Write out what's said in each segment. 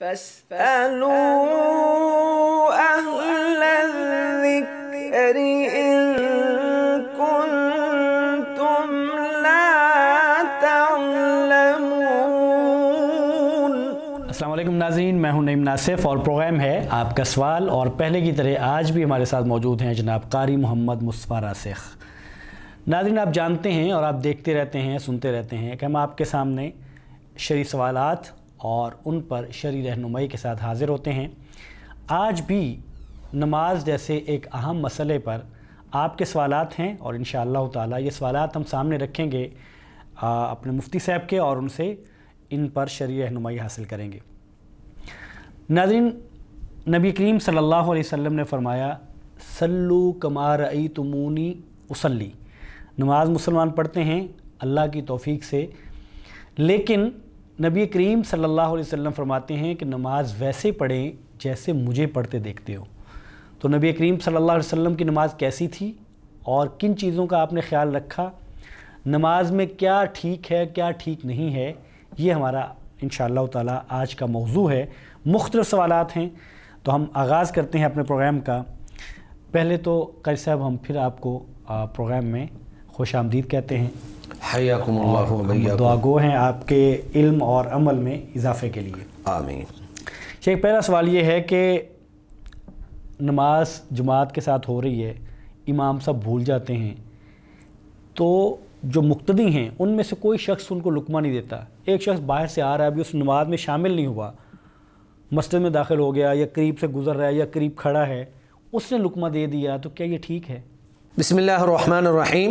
السلام علیکم ناظرین میں ہوں نعیم ناصف اور پروگرام ہے آپ کا سوال اور پہلے کی طرح آج بھی ہمارے ساتھ موجود ہیں جناب قاری محمد مصفارہ راسخ ناظرین آپ جانتے ہیں اور آپ دیکھتے رہتے ہیں سنتے رہتے ہیں کہ ہم آپ کے سامنے شریع سوالات اور ان پر شرع رہنمائی کے ساتھ حاضر ہوتے ہیں آج بھی نماز جیسے ایک اہم مسئلے پر آپ کے سوالات ہیں اور ان شاء اللہ یہ سوالات ہم سامنے رکھیں گے اپنے مفتی صاحب کے اور ان سے ان پر شرع رہنمائی حاصل کریں گے ناظرین نبی کریم صلی اللہ علیہ وسلم نے فرمایا سلو کمار عی تمونی نماز مسلمان پڑھتے ہیں اللہ کی توفیق سے لیکن نبی کریم صلی اللہ علیہ وسلم فرماتے ہیں کہ نماز ویسے پڑھیں جیسے مجھے پڑھتے دیکھتے ہو تو نبی کریم صلی اللہ علیہ وسلم کی نماز کیسی تھی اور کن چیزوں کا آپ نے خیال رکھا نماز میں کیا ٹھیک ہے کیا ٹھیک نہیں ہے یہ ہمارا انشاءاللہ تعالی آج کا موضوع ہے مختلف سوالات ہیں تو ہم آغاز کرتے ہیں اپنے پروگرام کا پہلے تو قریط صاحب ہم پھر آپ کو پروگرام میں خوش آمدید کہتے ہیں حیاکم اللہ دعا گو ہیں آپ کے علم اور عمل میں اضافے کے لیے آمین شیخ پہلا سوال یہ ہے کہ نماز جماعت کے ساتھ ہو رہی ہے امام سب بھول جاتے ہیں تو جو مقتدی ہیں ان میں سے کوئی شخص ان کو لقمہ نہیں دیتا ایک شخص باہر سے آ رہا ہے ابھی اس نماز میں شامل نہیں ہوا مسجد میں داخل ہو گیا یا قریب سے گزر رہا ہے یا قریب کھڑا ہے اس نے لقمہ دے دیا تو کیا یہ ٹھیک ہے بسم اللہ الرحمن الرحیم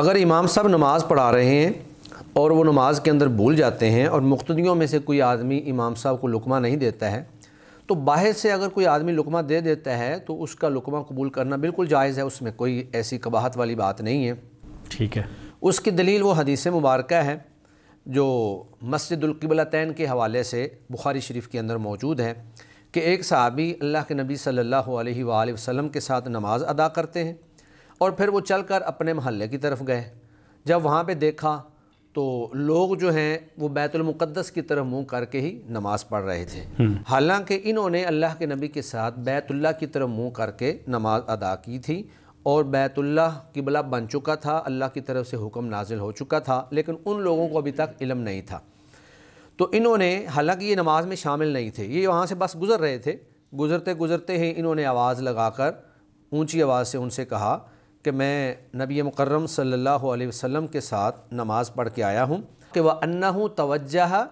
اگر امام صاحب نماز پڑھا رہے ہیں اور وہ نماز کے اندر بھول جاتے ہیں اور مقتدیوں میں سے کوئی آدمی امام صاحب کو لقمہ نہیں دیتا ہے تو باہر سے اگر کوئی آدمی لقمہ دے دیتا ہے تو اس کا لقمہ قبول کرنا بالکل جائز ہے اس میں کوئی ایسی قباحت والی بات نہیں ہے ٹھیک ہے اس کی دلیل وہ حدیث مبارکہ ہے جو مسجد القبلتین کے حوالے سے بخاری شریف کے اندر موجود ہے کہ ایک صحابی اللہ کے نبی صلی اللہ علیہ وآلہ وسلم کے ساتھ نماز ادا کرتے ہیں اور پھر وہ چل کر اپنے محلے کی طرف گئے جب وہاں پہ دیکھا تو لوگ جو ہیں وہ بیت المقدس کی طرف منہ کر کے ہی نماز پڑھ رہے تھے حالانکہ انہوں نے اللہ کے نبی کے ساتھ بیت اللہ کی طرف منہ کر کے نماز ادا کی تھی اور بیت اللہ قبلہ بن چکا تھا اللہ کی طرف سے حکم نازل ہو چکا تھا لیکن ان لوگوں کو ابھی تک علم نہیں تھا تو انہوں نے حالانکہ یہ نماز میں شامل نہیں تھے یہ وہاں سے بس گزر رہے تھے گزرتے گزرتے ہی انہوں نے آواز لگا کر اونچی آواز سے ان سے کہا کہ میں نبی مکرم صلی اللہ علیہ وسلم کے ساتھ نماز پڑھ کے آیا ہوں کہ وہ انّا ہوں توجہ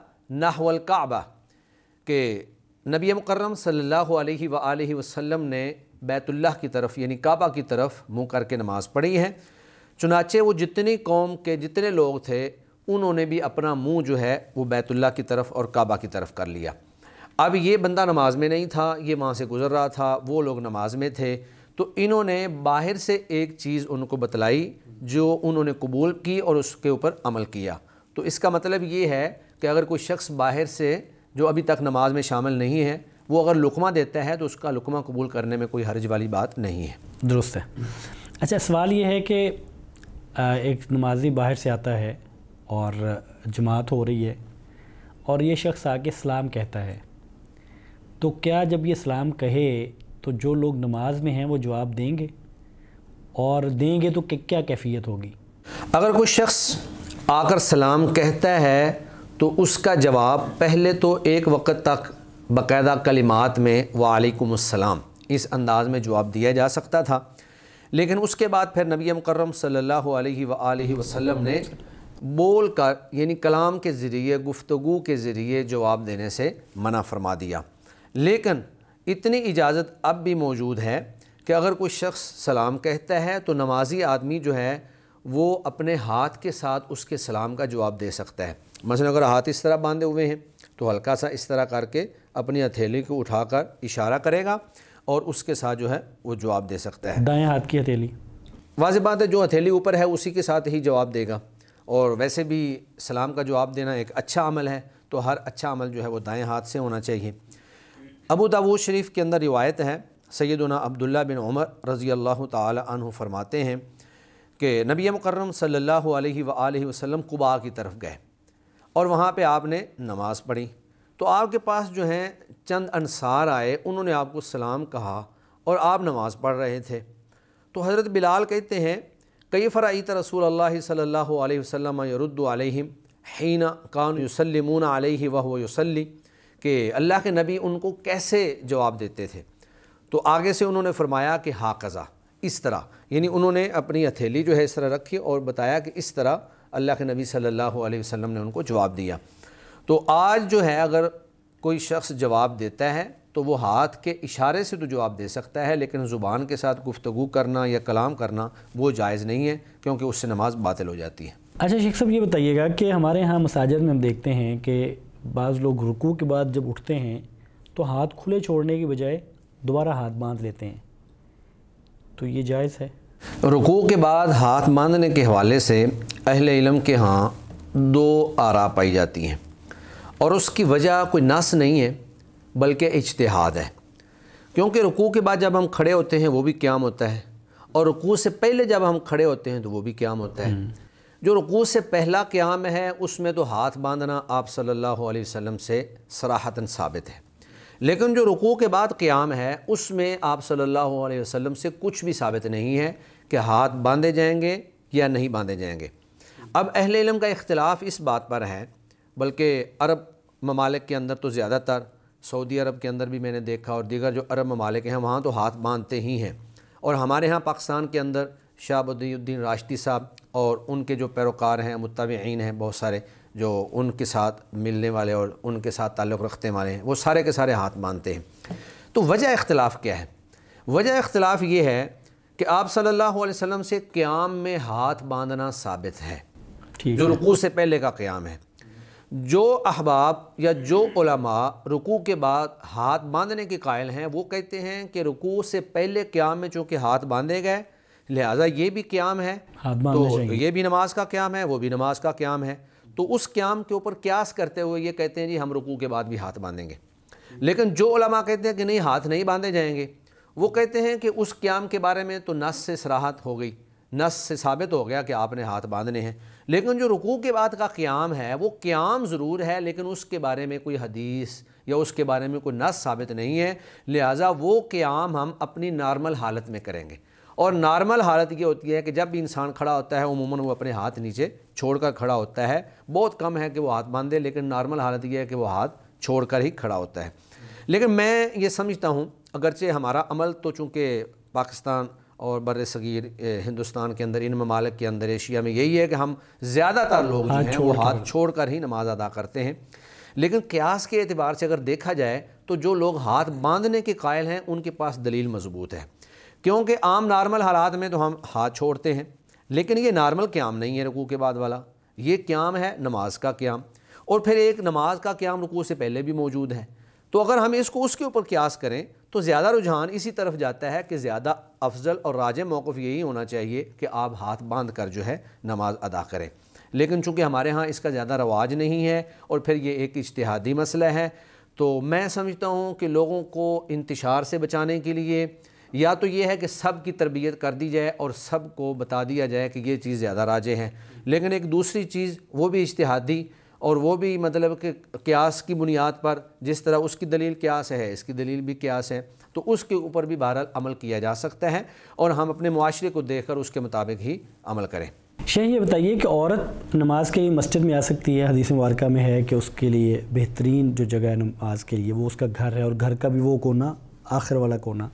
ناہولکعبہ کہ نبی مکرم صلی اللہ علیہ و وسلم نے بیت اللہ کی طرف یعنی کعبہ کی طرف منہ کر کے نماز پڑھی ہے چنانچہ وہ جتنی قوم کے جتنے لوگ تھے انہوں نے بھی اپنا منہ جو ہے وہ بیت اللہ کی طرف اور کعبہ کی طرف کر لیا اب یہ بندہ نماز میں نہیں تھا یہ وہاں سے گزر رہا تھا وہ لوگ نماز میں تھے تو انہوں نے باہر سے ایک چیز ان کو بتلائی جو انہوں نے قبول کی اور اس کے اوپر عمل کیا تو اس کا مطلب یہ ہے کہ اگر کوئی شخص باہر سے جو ابھی تک نماز میں شامل نہیں ہے وہ اگر لقمہ دیتا ہے تو اس کا لقمہ قبول کرنے میں کوئی حرج والی بات نہیں ہے درست ہے اچھا سوال یہ ہے کہ ایک نمازی باہر سے آتا ہے اور جماعت ہو رہی ہے اور یہ شخص آ کے اسلام کہتا ہے تو کیا جب یہ اسلام کہے تو جو لوگ نماز میں ہیں وہ جواب دیں گے اور دیں گے تو کیا کیفیت ہوگی اگر کوئی شخص آ کر سلام کہتا ہے تو اس کا جواب پہلے تو ایک وقت تک باقاعدہ کلمات میں وعلیکم السلام اس انداز میں جواب دیا جا سکتا تھا لیکن اس کے بعد پھر نبی مکرم صلی اللہ علیہ وآلہ وسلم نے بول کر یعنی کلام کے ذریعے گفتگو کے ذریعے جواب دینے سے منع فرما دیا لیکن اتنی اجازت اب بھی موجود ہے کہ اگر کوئی شخص سلام کہتا ہے تو نمازی آدمی جو ہے وہ اپنے ہاتھ کے ساتھ اس کے سلام کا جواب دے سکتا ہے مثلا اگر ہاتھ اس طرح باندھے ہوئے ہیں تو ہلکا سا اس طرح کر کے اپنی ہتھیلی کو اٹھا کر اشارہ کرے گا اور اس کے ساتھ جو ہے وہ جواب دے سکتا ہے دائیں ہاتھ کی ہتھیلی واضح بات ہے جو ہتھیلی اوپر ہے اسی کے ساتھ ہی جواب دے گا اور ویسے بھی سلام کا جواب دینا ایک اچھا عمل ہے تو ہر اچھا عمل جو ہے وہ دائیں ہاتھ سے ہونا چاہیے ابو داود شریف کے اندر روایت ہے سیدنا عبداللہ بن عمر رضی اللہ تعالی عنہ فرماتے ہیں کہ نبی مکرم صلی اللہ علیہ وآلہ وسلم قبا کی طرف گئے اور وہاں پہ آپ نے نماز پڑھی تو آپ کے پاس جو ہیں چند انصار آئے انہوں نے آپ کو سلام کہا اور آپ نماز پڑھ رہے تھے تو حضرت بلال کہتے ہیں کئی فرعیت رسول اللہ صلی اللہ علیہ وسلم یرد علیہم حین کان یسلمون علیہ وہو یسلی کہ اللہ کے نبی ان کو کیسے جواب دیتے تھے تو آگے سے انہوں نے فرمایا کہ ہا قضا اس طرح یعنی انہوں نے اپنی ہتھیلی جو ہے اس طرح رکھی اور بتایا کہ اس طرح اللہ کے نبی صلی اللہ علیہ وسلم نے ان کو جواب دیا تو آج جو ہے اگر کوئی شخص جواب دیتا ہے تو وہ ہاتھ کے اشارے سے تو جواب دے سکتا ہے لیکن زبان کے ساتھ گفتگو کرنا یا کلام کرنا وہ جائز نہیں ہے کیونکہ اس سے نماز باطل ہو جاتی ہے اچھا شیخ صاحب یہ بتائیے گا کہ ہمارے ہاں مساجد میں ہم دیکھتے ہیں کہ بعض لوگ رکوع کے بعد جب اٹھتے ہیں تو ہاتھ کھلے چھوڑنے کی بجائے دوبارہ ہاتھ باندھ لیتے ہیں تو یہ جائز ہے رکوع کے بعد ہاتھ باندھنے کے حوالے سے اہل علم کے ہاں دو آرا پائی جاتی ہیں اور اس کی وجہ کوئی نس نہیں ہے بلکہ اجتہاد ہے کیونکہ رکوع کے بعد جب ہم کھڑے ہوتے ہیں وہ بھی قیام ہوتا ہے اور رکوع سے پہلے جب ہم کھڑے ہوتے ہیں تو وہ بھی قیام ہوتا ہے جو رکوع سے پہلا قیام ہے اس میں تو ہاتھ باندھنا آپ صلی اللہ علیہ وسلم سے صراحتاً ثابت ہے لیکن جو رکوع کے بعد قیام ہے اس میں آپ صلی اللہ علیہ وسلم سے کچھ بھی ثابت نہیں ہے کہ ہاتھ باندھے جائیں گے یا نہیں باندھے جائیں گے اب اہل علم کا اختلاف اس بات پر ہے بلکہ عرب ممالک کے اندر تو زیادہ تر سعودی عرب کے اندر بھی میں نے دیکھا اور دیگر جو عرب ممالک ہیں وہاں تو ہاتھ باندھتے ہی ہیں اور ہمارے ہاں پاکستان کے اندر شاہ بدی الدین راشتی صاحب اور ان کے جو پیروکار ہیں متابعین ہیں بہت سارے جو ان کے ساتھ ملنے والے اور ان کے ساتھ تعلق رکھتے والے ہیں وہ سارے کے سارے ہاتھ مانتے ہیں تو وجہ اختلاف کیا ہے وجہ اختلاف یہ ہے کہ آپ صلی اللہ علیہ وسلم سے قیام میں ہاتھ باندھنا ثابت ہے جو رکوع سے پہلے کا قیام ہے جو احباب یا جو علماء رکوع کے بعد ہاتھ باندھنے کے قائل ہیں وہ کہتے ہیں کہ رکوع سے پہلے قیام میں چونکہ ہاتھ باندھے گئے لہٰذا یہ بھی قیام ہے تو یہ بھی نماز کا قیام ہے وہ بھی نماز کا قیام ہے تو اس قیام کے اوپر قیاس کرتے ہوئے یہ کہتے ہیں جی ہم رکوع کے بعد بھی ہاتھ باندھیں گے لیکن جو علماء کہتے ہیں کہ نہیں ہاتھ نہیں باندھے جائیں گے وہ کہتے ہیں کہ اس قیام کے بارے میں تو نس سے سراحت ہو گئی نس سے ثابت ہو گیا کہ آپ نے ہاتھ باندھنے ہیں لیکن جو رکوع کے بعد کا قیام ہے وہ قیام ضرور ہے لیکن اس کے بارے میں کوئی حدیث یا اس کے بارے میں کوئی نس ثابت نہیں ہے لہٰذا وہ قیام ہم اپنی نارمل حالت میں کریں گے اور نارمل حالت یہ ہوتی ہے کہ جب بھی انسان کھڑا ہوتا ہے عموماً وہ اپنے ہاتھ نیچے چھوڑ کر کھڑا ہوتا ہے بہت کم ہے کہ وہ ہاتھ باندھے لیکن نارمل حالت یہ ہے کہ وہ ہاتھ چھوڑ کر ہی کھڑا ہوتا ہے لیکن میں یہ سمجھتا ہوں اگرچہ ہمارا عمل تو چونکہ پاکستان اور بر صغیر ہندوستان کے اندر ان ممالک کے اندر ایشیا میں یہی ہے کہ ہم زیادہ تر لوگ ہیں وہ ہاتھ چھوڑ کر ہی نماز ادا کرتے ہیں لیکن قیاس کے اعتبار سے اگر دیکھا جائے تو جو لوگ ہاتھ باندھنے کے قائل ہیں ان کے پاس دلیل مضبوط ہے کیونکہ عام نارمل حالات میں تو ہم ہاتھ چھوڑتے ہیں لیکن یہ نارمل قیام نہیں ہے رکوع کے بعد والا یہ قیام ہے نماز کا قیام اور پھر ایک نماز کا قیام رکوع سے پہلے بھی موجود ہے تو اگر ہم اس کو اس کے اوپر قیاس کریں تو زیادہ رجحان اسی طرف جاتا ہے کہ زیادہ افضل اور راج موقف یہی ہونا چاہیے کہ آپ ہاتھ باندھ کر جو ہے نماز ادا کریں لیکن چونکہ ہمارے ہاں اس کا زیادہ رواج نہیں ہے اور پھر یہ ایک اجتہادی مسئلہ ہے تو میں سمجھتا ہوں کہ لوگوں کو انتشار سے بچانے کے لیے یا تو یہ ہے کہ سب کی تربیت کر دی جائے اور سب کو بتا دیا جائے کہ یہ چیز زیادہ راجے ہیں لیکن ایک دوسری چیز وہ بھی اجتہادی اور وہ بھی مطلب کہ قیاس کی بنیاد پر جس طرح اس کی دلیل قیاس ہے اس کی دلیل بھی قیاس ہے تو اس کے اوپر بھی بہرحال عمل کیا جا سکتا ہے اور ہم اپنے معاشرے کو دیکھ کر اس کے مطابق ہی عمل کریں شہ یہ بتائیے کہ عورت نماز کے مسجد میں آ سکتی ہے حدیث مبارکہ میں ہے کہ اس کے لیے بہترین جو جگہ ہے نماز کے لیے وہ اس کا گھر ہے اور گھر کا بھی وہ کونا آخر والا کونا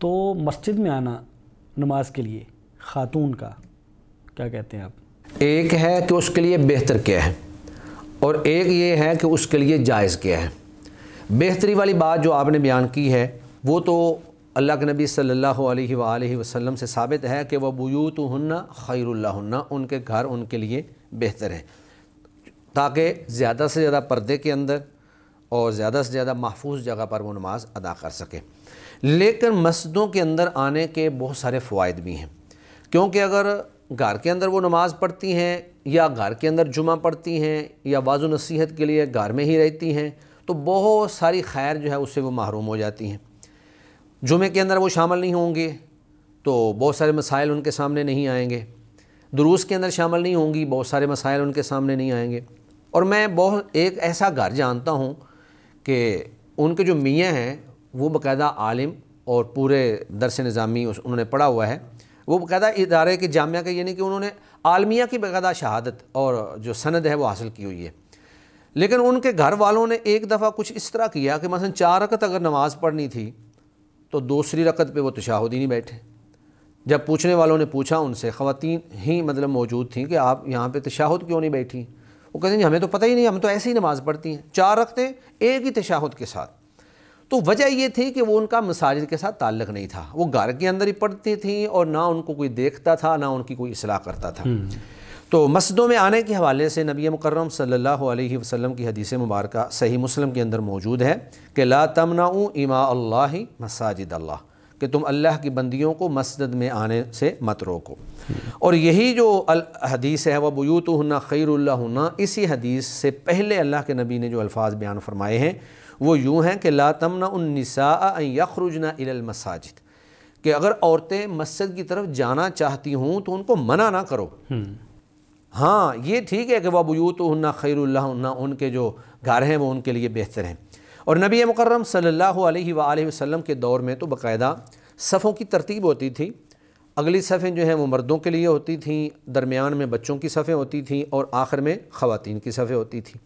تو مسجد میں آنا نماز کے لیے خاتون کا کیا کہتے ہیں آپ ایک ہے کہ اس کے لیے بہتر کیا ہے اور ایک یہ ہے کہ اس کے لیے جائز کیا ہے بہتری والی بات جو آپ نے بیان کی ہے وہ تو اللہ کے نبی صلی اللہ علیہ وآلہ وسلم سے ثابت ہے کہ وہ بیوت اننا خیر اللہ ان کے گھر ان کے لیے بہتر ہے تاکہ زیادہ سے زیادہ پردے کے اندر اور زیادہ سے زیادہ محفوظ جگہ پر وہ نماز ادا کر سکے لیکن مسجدوں کے اندر آنے کے بہت سارے فوائد بھی ہیں کیونکہ اگر گھر کے اندر وہ نماز پڑھتی ہیں یا گھر کے اندر جمعہ پڑھتی ہیں یا و نصیحت کے لیے گھر میں ہی رہتی ہیں تو بہت ساری خیر جو ہے اس سے وہ محروم ہو جاتی ہیں جمعے کے اندر وہ شامل نہیں ہوں گے تو بہت سارے مسائل ان کے سامنے نہیں آئیں گے دروس کے اندر شامل نہیں ہوں گی بہت سارے مسائل ان کے سامنے نہیں آئیں گے اور میں بہت ایک ایسا گھر جانتا ہوں کہ ان کے جو میاں ہیں وہ باقاعدہ عالم اور پورے درس نظامی انہوں نے پڑھا ہوا ہے وہ باقاعدہ ادارے کے جامعہ کا یہ یعنی نہیں کہ انہوں نے عالمیہ کی باقاعدہ شہادت اور جو سند ہے وہ حاصل کی ہوئی ہے لیکن ان کے گھر والوں نے ایک دفعہ کچھ اس طرح کیا کہ مثلا چار رکت اگر نماز پڑھنی تھی تو دوسری رکت پہ وہ تشاہد ہی نہیں بیٹھے جب پوچھنے والوں نے پوچھا ان سے خواتین ہی مطلب موجود تھیں کہ آپ یہاں پہ تشاہد کیوں نہیں بیٹھی وہ کہتے ہیں جی، ہمیں تو پتہ ہی نہیں ہم تو ایسے ہی نماز پڑھتی ہیں چار رکھتے ایک ہی تشاہد کے ساتھ تو وجہ یہ تھی کہ وہ ان کا مساجد کے ساتھ تعلق نہیں تھا وہ گھر کے اندر ہی پڑھتی تھیں اور نہ ان کو کوئی دیکھتا تھا نہ ان کی کوئی اصلاح کرتا تھا تو مسجدوں میں آنے کے حوالے سے نبی مکرم صلی اللہ علیہ وسلم کی حدیث مبارکہ صحیح مسلم کے اندر موجود ہے کہ لا تمنا اما اللہ مساجد اللہ کہ تم اللہ کی بندیوں کو مسجد میں آنے سے مت روکو اور یہی جو حدیث ہے وہ بیوت ہنہ خیر اللہ ہنہ اسی حدیث سے پہلے اللہ کے نبی نے جو الفاظ بیان فرمائے ہیں وہ یوں ہیں کہ لا ان النسا ان یخرجنا الى المساجد کہ اگر عورتیں مسجد کی طرف جانا چاہتی ہوں تو ان کو منع نہ کرو ہاں یہ ٹھیک ہے کہ وہ بیوت ہن خیر اللہ ان کے جو گھر ہیں وہ ان کے لیے بہتر ہیں اور نبی مکرم صلی اللہ علیہ وآلہ وسلم کے دور میں تو باقاعدہ صفوں کی ترتیب ہوتی تھی اگلی صفیں جو ہیں وہ مردوں کے لیے ہوتی تھیں درمیان میں بچوں کی صفیں ہوتی تھیں اور آخر میں خواتین کی صفیں ہوتی تھیں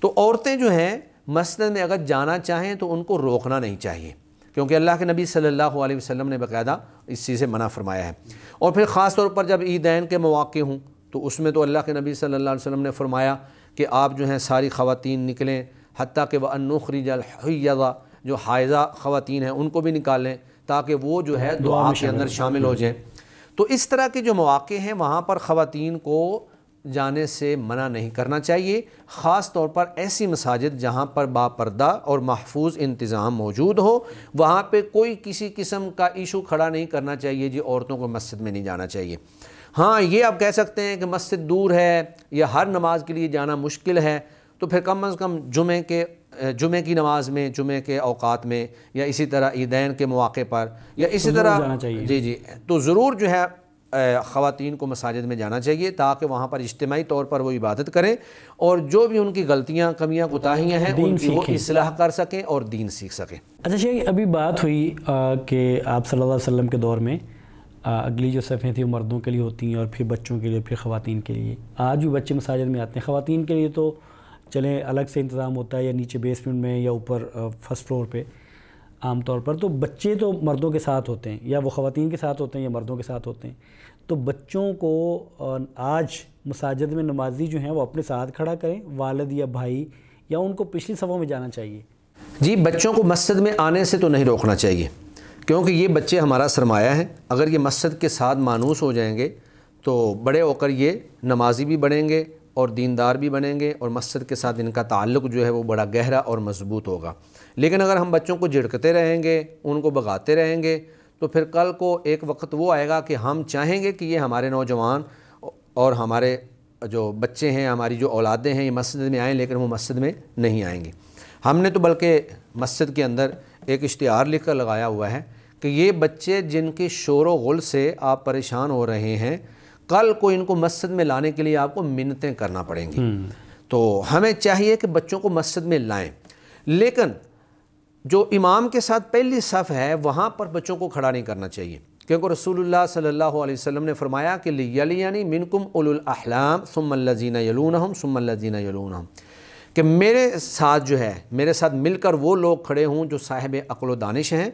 تو عورتیں جو ہیں مسجد میں اگر جانا چاہیں تو ان کو روکنا نہیں چاہیے کیونکہ اللہ کے نبی صلی اللہ علیہ وسلم نے باقاعدہ اس چیز سے منع فرمایا ہے اور پھر خاص طور پر جب عیدین کے مواقع ہوں تو اس میں تو اللہ کے نبی صلی اللہ علیہ وسلم نے فرمایا کہ آپ جو ہیں ساری خواتین نکلیں حتیٰ کہ وہ انوخری الحیضہ جو حائضہ خواتین ہیں ان کو بھی نکال لیں تاکہ وہ جو ہے دعا کے اندر شامل ہو جائیں تو اس طرح کے جو مواقع ہیں وہاں پر خواتین کو جانے سے منع نہیں کرنا چاہیے خاص طور پر ایسی مساجد جہاں پر با پردہ اور محفوظ انتظام موجود ہو وہاں پہ کوئی کسی قسم کا ایشو کھڑا نہیں کرنا چاہیے جی عورتوں کو مسجد میں نہیں جانا چاہیے ہاں یہ آپ کہہ سکتے ہیں کہ مسجد دور ہے یا ہر نماز کے لیے جانا مشکل ہے تو پھر کم از کم جمعے کے جمعے کی نماز میں جمعے کے اوقات میں یا اسی طرح عیدین کے مواقع پر یا اسی طرح جی جی تو ضرور جو ہے خواتین کو مساجد میں جانا چاہیے تاکہ وہاں پر اجتماعی طور پر وہ عبادت کریں اور جو بھی ان کی غلطیاں کمیاں کوتاہیاں ہیں ان کی وہ اصلاح کر سکیں اور دین سیکھ سکیں اچھا شیخ ابھی بات ہوئی کہ آپ صلی اللہ علیہ وسلم کے دور میں اگلی جو صفحیں تھیں وہ مردوں کے لیے ہوتی ہیں اور پھر بچوں کے لیے پھر خواتین کے لیے آج بھی بچے مساجد میں آتے ہیں خواتین کے لیے تو چلیں الگ سے انتظام ہوتا ہے یا نیچے بیسمنٹ میں یا اوپر فرسٹ فلور پہ عام طور پر تو بچے تو مردوں کے ساتھ ہوتے ہیں یا وہ خواتین کے ساتھ ہوتے ہیں یا مردوں کے ساتھ ہوتے ہیں تو بچوں کو آج مساجد میں نمازی جو ہیں وہ اپنے ساتھ کھڑا کریں والد یا بھائی یا ان کو پچھلی صفوں میں جانا چاہیے جی بچوں کو مسجد میں آنے سے تو نہیں روکنا چاہیے کیونکہ یہ بچے ہمارا سرمایہ ہیں اگر یہ مسجد کے ساتھ مانوس ہو جائیں گے تو بڑے ہو کر یہ نمازی بھی بڑھیں گے اور دیندار بھی بنیں گے اور مسجد کے ساتھ ان کا تعلق جو ہے وہ بڑا گہرا اور مضبوط ہوگا لیکن اگر ہم بچوں کو جھڑکتے رہیں گے ان کو بگاتے رہیں گے تو پھر کل کو ایک وقت وہ آئے گا کہ ہم چاہیں گے کہ یہ ہمارے نوجوان اور ہمارے جو بچے ہیں ہماری جو اولادیں ہیں یہ مسجد میں آئیں لیکن وہ مسجد میں نہیں آئیں گے ہم نے تو بلکہ مسجد کے اندر ایک اشتہار لکھ کر لگایا ہوا ہے کہ یہ بچے جن کی شور و غل سے آپ پریشان ہو رہے ہیں کل کو ان کو مسجد میں لانے کے لیے آپ کو منتیں کرنا پڑیں گی تو ہمیں چاہیے کہ بچوں کو مسجد میں لائیں لیکن جو امام کے ساتھ پہلی صف ہے وہاں پر بچوں کو کھڑا نہیں کرنا چاہیے کیونکہ رسول اللہ صلی اللہ علیہ وسلم نے فرمایا کہ کہنکم منکم سم الاحلام ثم الذین یلونہم ثم الذین یلونہم کہ میرے ساتھ جو ہے میرے ساتھ مل کر وہ لوگ کھڑے ہوں جو صاحب اقل و دانش ہیں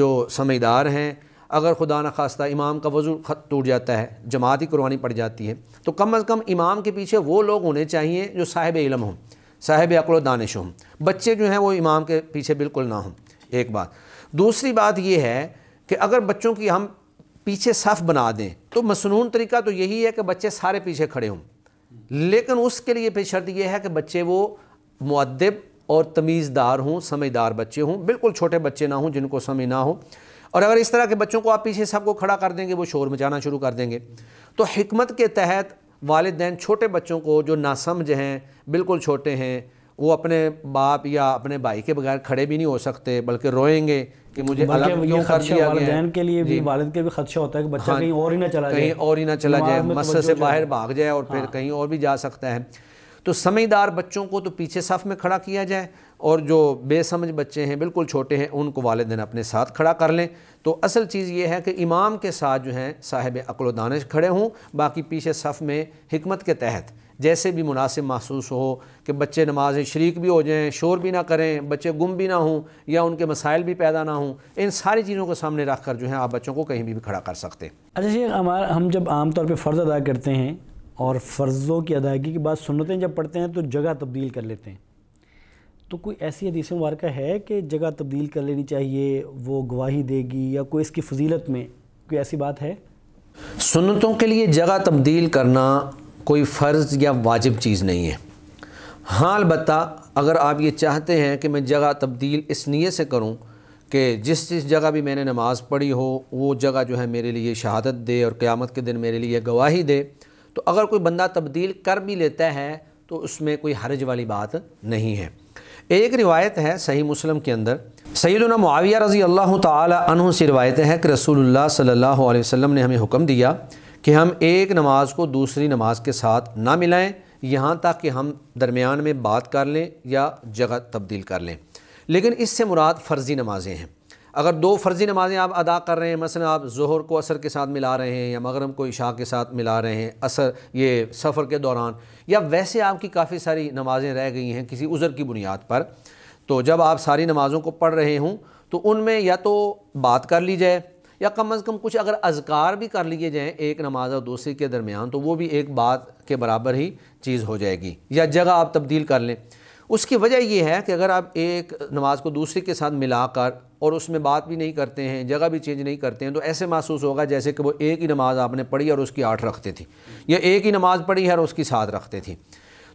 جو سمجھدار ہیں اگر خدا نخواستہ امام کا وضو خط ٹوٹ جاتا ہے جماعت ہی قربانی پڑ جاتی ہے تو کم از کم امام کے پیچھے وہ لوگ ہونے چاہیے جو صاحب علم ہوں صاحب عقل و دانش ہوں بچے جو ہیں وہ امام کے پیچھے بالکل نہ ہوں ایک بات دوسری بات یہ ہے کہ اگر بچوں کی ہم پیچھے صف بنا دیں تو مسنون طریقہ تو یہی ہے کہ بچے سارے پیچھے کھڑے ہوں لیکن اس کے لیے پھر شرط یہ ہے کہ بچے وہ معدب اور تمیزدار ہوں سمجھدار بچے ہوں بالکل چھوٹے بچے نہ ہوں جن کو سمجھ نہ ہو اور اگر اس طرح کے بچوں کو آپ پیچھے سب کو کھڑا کر دیں گے وہ شور مچانا شروع کر دیں گے تو حکمت کے تحت والدین چھوٹے بچوں کو جو ناسمجھ ہیں بالکل چھوٹے ہیں وہ اپنے باپ یا اپنے بھائی کے بغیر کھڑے بھی نہیں ہو سکتے بلکہ روئیں گے کہ مجھے کیوں کر دیا گیا کے لیے بھی جی۔ والد کے بھی خدشہ ہوتا ہے کہ بچہ ہاں۔ کہیں اور ہی نہ چلا جائے کہیں اور ہی نہ چلا جائے مسجد سے باہر بھاگ جائے اور پھر ہاں۔ کہیں اور بھی جا سکتا ہے تو سمجھدار بچوں کو تو پیچھے صف میں کھڑا کیا جائے اور جو بے سمجھ بچے ہیں بالکل چھوٹے ہیں ان کو والدین اپنے ساتھ کھڑا کر لیں تو اصل چیز یہ ہے کہ امام کے ساتھ جو ہیں صاحب عقل و دانش کھڑے ہوں باقی پیچھے صف میں حکمت کے تحت جیسے بھی مناسب محسوس ہو کہ بچے نماز شریک بھی ہو جائیں شور بھی نہ کریں بچے گم بھی نہ ہوں یا ان کے مسائل بھی پیدا نہ ہوں ان ساری چیزوں کو سامنے رکھ کر جو ہیں آپ بچوں کو کہیں بھی کھڑا کر سکتے ہیں اچھا جی ہمارا ہم جب عام طور پہ فرض ادا کرتے ہیں اور فرضوں کی ادائیگی کے بعد سنتیں جب پڑھتے ہیں تو جگہ تبدیل کر لیتے ہیں تو کوئی ایسی حدیث مبارکہ ہے کہ جگہ تبدیل کر لینی چاہیے وہ گواہی دے گی یا کوئی اس کی فضیلت میں کوئی ایسی بات ہے سنتوں کے لیے جگہ تبدیل کرنا کوئی فرض یا واجب چیز نہیں ہے ہاں البتہ اگر آپ یہ چاہتے ہیں کہ میں جگہ تبدیل اس نیے سے کروں کہ جس جس جگہ بھی میں نے نماز پڑھی ہو وہ جگہ جو ہے میرے لیے شہادت دے اور قیامت کے دن میرے لیے گواہی دے تو اگر کوئی بندہ تبدیل کر بھی لیتا ہے تو اس میں کوئی حرج والی بات نہیں ہے ایک روایت ہے صحیح مسلم کے اندر سیدنا معاویہ رضی اللہ تعالی عنہ سے روایتیں ہیں کہ رسول اللہ صلی اللہ علیہ وسلم نے ہمیں حکم دیا کہ ہم ایک نماز کو دوسری نماز کے ساتھ نہ ملائیں یہاں تک کہ ہم درمیان میں بات کر لیں یا جگہ تبدیل کر لیں لیکن اس سے مراد فرضی نمازیں ہیں اگر دو فرضی نمازیں آپ ادا کر رہے ہیں مثلا آپ ظہر کو اثر کے ساتھ ملا رہے ہیں یا مغرم کو عشاء کے ساتھ ملا رہے ہیں اثر یہ سفر کے دوران یا ویسے آپ کی کافی ساری نمازیں رہ گئی ہیں کسی عذر کی بنیاد پر تو جب آپ ساری نمازوں کو پڑھ رہے ہوں تو ان میں یا تو بات کر لی جائے یا کم از کم کچھ اگر اذکار بھی کر لیے جائیں ایک نماز اور دوسری کے درمیان تو وہ بھی ایک بات کے برابر ہی چیز ہو جائے گی یا جگہ آپ تبدیل کر لیں اس کی وجہ یہ ہے کہ اگر آپ ایک نماز کو دوسرے کے ساتھ ملا کر اور اس میں بات بھی نہیں کرتے ہیں جگہ بھی چینج نہیں کرتے ہیں تو ایسے محسوس ہوگا جیسے کہ وہ ایک ہی نماز آپ نے پڑھی اور اس کی آٹھ رکھتے تھی یا ایک ہی نماز پڑھی ہے اور اس کی ساتھ رکھتے تھی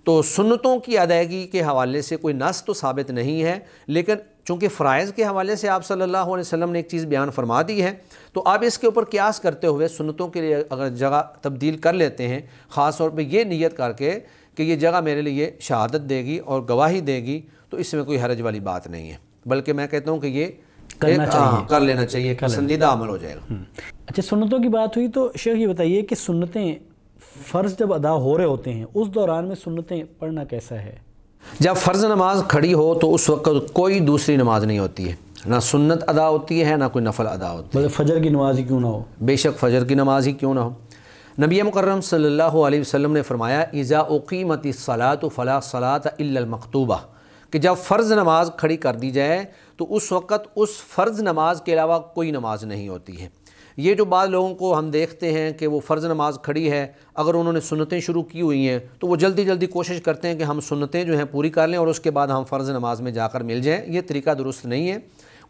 تو سنتوں کی ادائیگی کے حوالے سے کوئی نص تو ثابت نہیں ہے لیکن چونکہ فرائض کے حوالے سے آپ صلی اللہ علیہ وسلم نے ایک چیز بیان فرما دی ہے تو آپ اس کے اوپر قیاس کرتے ہوئے سنتوں کے لیے اگر جگہ تبدیل کر لیتے ہیں خاص طور پہ یہ نیت کر کے کہ یہ جگہ میرے لیے شہادت دے گی اور گواہی دے گی تو اس میں کوئی حرج والی بات نہیں ہے بلکہ میں کہتا ہوں کہ یہ ہاں، کر لینا چاہیے پسندیدہ عمل ہو جائے گا اچھا سنتوں کی بات ہوئی تو شیخ یہ بتائیے کہ سنتیں فرض جب ادا ہو رہے ہوتے ہیں اس دوران میں سنتیں پڑھنا کیسا ہے جب فرض نماز کھڑی ہو تو اس وقت کوئی دوسری نماز نہیں ہوتی ہے نہ سنت ادا ہوتی ہے نہ کوئی نفل ادا ہوتی ہے مطلب فجر کی نماز ہی کیوں نہ ہو بے شک فجر کی نماز ہی کیوں نہ ہو نبی مکرم صلی اللہ علیہ وسلم نے فرمایا اذا اقیمت صلاط فلا صلاة الا علمقتوبہ کہ جب فرض نماز کھڑی کر دی جائے تو اس وقت اس فرض نماز کے علاوہ کوئی نماز نہیں ہوتی ہے یہ جو بعض لوگوں کو ہم دیکھتے ہیں کہ وہ فرض نماز کھڑی ہے اگر انہوں نے سنتیں شروع کی ہوئی ہیں تو وہ جلدی جلدی کوشش کرتے ہیں کہ ہم سنتیں جو ہیں پوری کر لیں اور اس کے بعد ہم فرض نماز میں جا کر مل جائیں یہ طریقہ درست نہیں ہے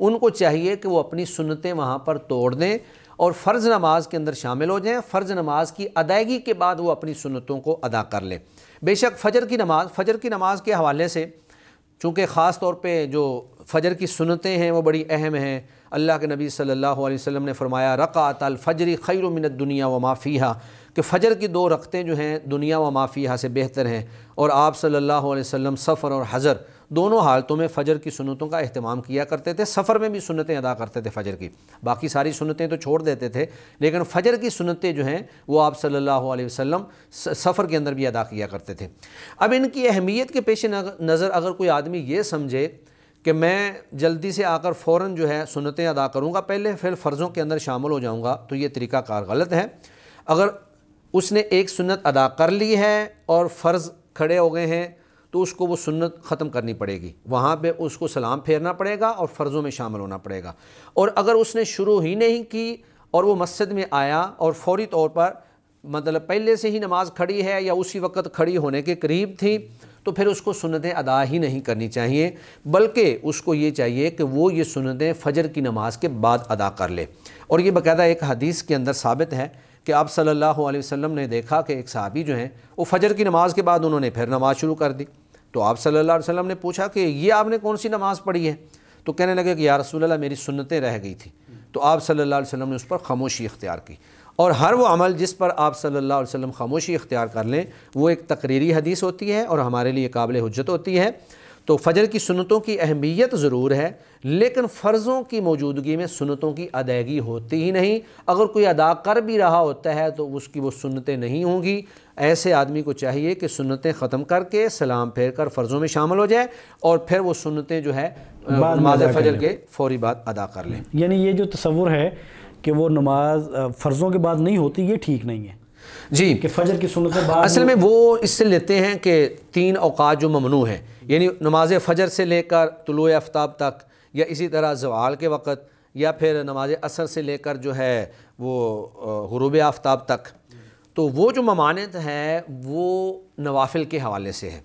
ان کو چاہیے کہ وہ اپنی سنتیں وہاں پر توڑ دیں اور فرض نماز کے اندر شامل ہو جائیں فرض نماز کی ادائیگی کے بعد وہ اپنی سنتوں کو ادا کر لیں بے شک فجر کی نماز فجر کی نماز کے حوالے سے چونکہ خاص طور پہ جو فجر کی سنتیں ہیں وہ بڑی اہم ہیں اللہ کے نبی صلی اللہ علیہ وسلم نے فرمایا رقعت الفجر خیر من الدنیا و مافیہ کہ فجر کی دو رقطیں جو ہیں دنیا و مافیہ سے بہتر ہیں اور آپ صلی اللہ علیہ وسلم سفر اور حضر دونوں حالتوں میں فجر کی سنتوں کا اہتمام کیا کرتے تھے سفر میں بھی سنتیں ادا کرتے تھے فجر کی باقی ساری سنتیں تو چھوڑ دیتے تھے لیکن فجر کی سنتیں جو ہیں وہ آپ صلی اللہ علیہ وسلم سفر کے اندر بھی ادا کیا کرتے تھے اب ان کی اہمیت کے پیش نظر اگر کوئی آدمی یہ سمجھے کہ میں جلدی سے آ کر فوراً جو ہے سنتیں ادا کروں گا پہلے پھر فرضوں کے اندر شامل ہو جاؤں گا تو یہ طریقہ کار غلط ہے اگر اس نے ایک سنت ادا کر لی ہے اور فرض کھڑے ہو گئے ہیں تو اس کو وہ سنت ختم کرنی پڑے گی وہاں پہ اس کو سلام پھیرنا پڑے گا اور فرضوں میں شامل ہونا پڑے گا اور اگر اس نے شروع ہی نہیں کی اور وہ مسجد میں آیا اور فوری طور پر مطلب پہلے سے ہی نماز کھڑی ہے یا اسی وقت کھڑی ہونے کے قریب تھی تو پھر اس کو سنتیں ادا ہی نہیں کرنی چاہیے بلکہ اس کو یہ چاہیے کہ وہ یہ سنتیں فجر کی نماز کے بعد ادا کر لے اور یہ باقاعدہ ایک حدیث کے اندر ثابت ہے کہ آپ صلی اللہ علیہ وسلم نے دیکھا کہ ایک صحابی جو ہیں وہ فجر کی نماز کے بعد انہوں نے پھر نماز شروع کر دی تو آپ صلی اللہ علیہ وسلم نے پوچھا کہ یہ آپ نے کون سی نماز پڑھی ہے تو کہنے لگے کہ یا رسول اللہ میری سنتیں رہ گئی تھی تو آپ صلی اللہ علیہ وسلم نے اس پر خاموشی اختیار کی اور ہر وہ عمل جس پر آپ صلی اللہ علیہ وسلم خاموشی اختیار کر لیں وہ ایک تقریری حدیث ہوتی ہے اور ہمارے لیے قابل حجت ہوتی ہے تو فجر کی سنتوں کی اہمیت ضرور ہے لیکن فرضوں کی موجودگی میں سنتوں کی ادائیگی ہوتی ہی نہیں اگر کوئی ادا کر بھی رہا ہوتا ہے تو اس کی وہ سنتیں نہیں ہوں گی ایسے آدمی کو چاہیے کہ سنتیں ختم کر کے سلام پھیر کر فرضوں میں شامل ہو جائے اور پھر وہ سنتیں جو ہے نماز فجر کے فوری بات ادا کر لیں یعنی یہ جو تصور ہے کہ وہ نماز فرضوں کے بعد نہیں ہوتی یہ ٹھیک نہیں ہے جی کہ فجر کی بعد اصل میں وہ اس سے لیتے ہیں کہ تین اوقات جو ممنوع ہیں یعنی نماز فجر سے لے کر طلوع آفتاب تک یا اسی طرح زوال کے وقت یا پھر نماز اثر سے لے کر جو ہے وہ غروب آفتاب تک تو وہ جو ممانعت ہے وہ نوافل کے حوالے سے ہے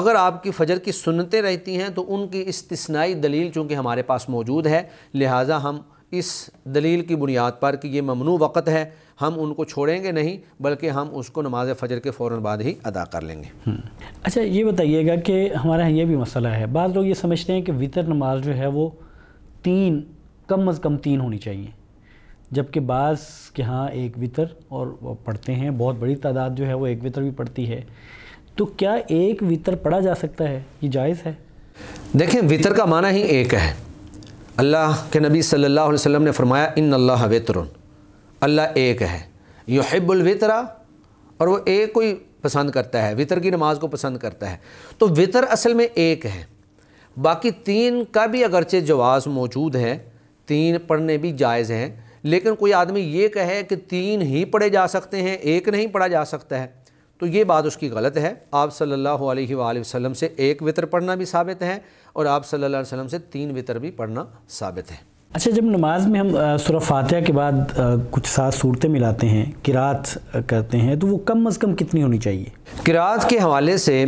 اگر آپ کی فجر کی سنتیں رہتی ہیں تو ان کی استثنائی دلیل چونکہ ہمارے پاس موجود ہے لہٰذا ہم اس دلیل کی بنیاد پر کہ یہ ممنوع وقت ہے ہم ان کو چھوڑیں گے نہیں بلکہ ہم اس کو نماز فجر کے فوراً بعد ہی ادا کر لیں گے اچھا یہ بتائیے گا کہ ہمارا یہ بھی مسئلہ ہے بعض لوگ یہ سمجھتے ہیں کہ وطر نماز جو ہے وہ تین کم از کم تین ہونی چاہیے جبکہ بعض کے ہاں ایک وطر اور وہ پڑھتے ہیں بہت بڑی تعداد جو ہے وہ ایک وطر بھی پڑھتی ہے تو کیا ایک وطر پڑھا جا سکتا ہے یہ جائز ہے دیکھیں وطر کا معنی ہی ایک ہے اللہ کے نبی صلی اللہ علیہ وسلم نے فرمایا ان اللہ وطرن اللہ ایک ہے یو الوطرا اور وہ ایک کوئی پسند کرتا ہے وطر کی نماز کو پسند کرتا ہے تو وطر اصل میں ایک ہے باقی تین کا بھی اگرچہ جواز موجود ہے تین پڑھنے بھی جائز ہیں لیکن کوئی آدمی یہ کہے کہ تین ہی پڑھے جا سکتے ہیں ایک نہیں پڑھا جا سکتا ہے تو یہ بات اس کی غلط ہے آپ صلی اللہ علیہ و وسلم سے ایک وطر پڑھنا بھی ثابت ہے اور آپ صلی اللہ علیہ وسلم سے تین وطر بھی پڑھنا ثابت ہے اچھا جب نماز میں ہم سورہ فاتحہ کے بعد کچھ سات صورتیں ملاتے ہیں قرآت کرتے ہیں تو وہ کم از کم کتنی ہونی چاہیے قرآت کے حوالے سے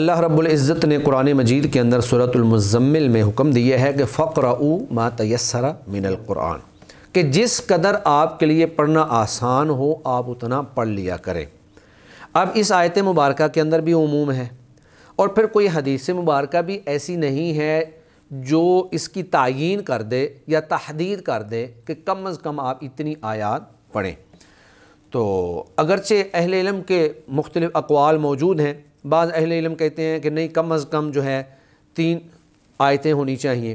اللہ رب العزت نے قرآن مجید کے اندر صورت المزمل میں حکم دیا ہے کہ فقر او ما تیسر من القرآن کہ جس قدر آپ کے لیے پڑھنا آسان ہو آپ اتنا پڑھ لیا کریں اب اس آیت مبارکہ کے اندر بھی عموم ہے اور پھر کوئی حدیث مبارکہ بھی ایسی نہیں ہے جو اس کی تعین کر دے یا تحدید کر دے کہ کم از کم آپ اتنی آیات پڑھیں تو اگرچہ اہل علم کے مختلف اقوال موجود ہیں بعض اہل علم کہتے ہیں کہ نہیں کم از کم جو ہے تین آیتیں ہونی چاہیے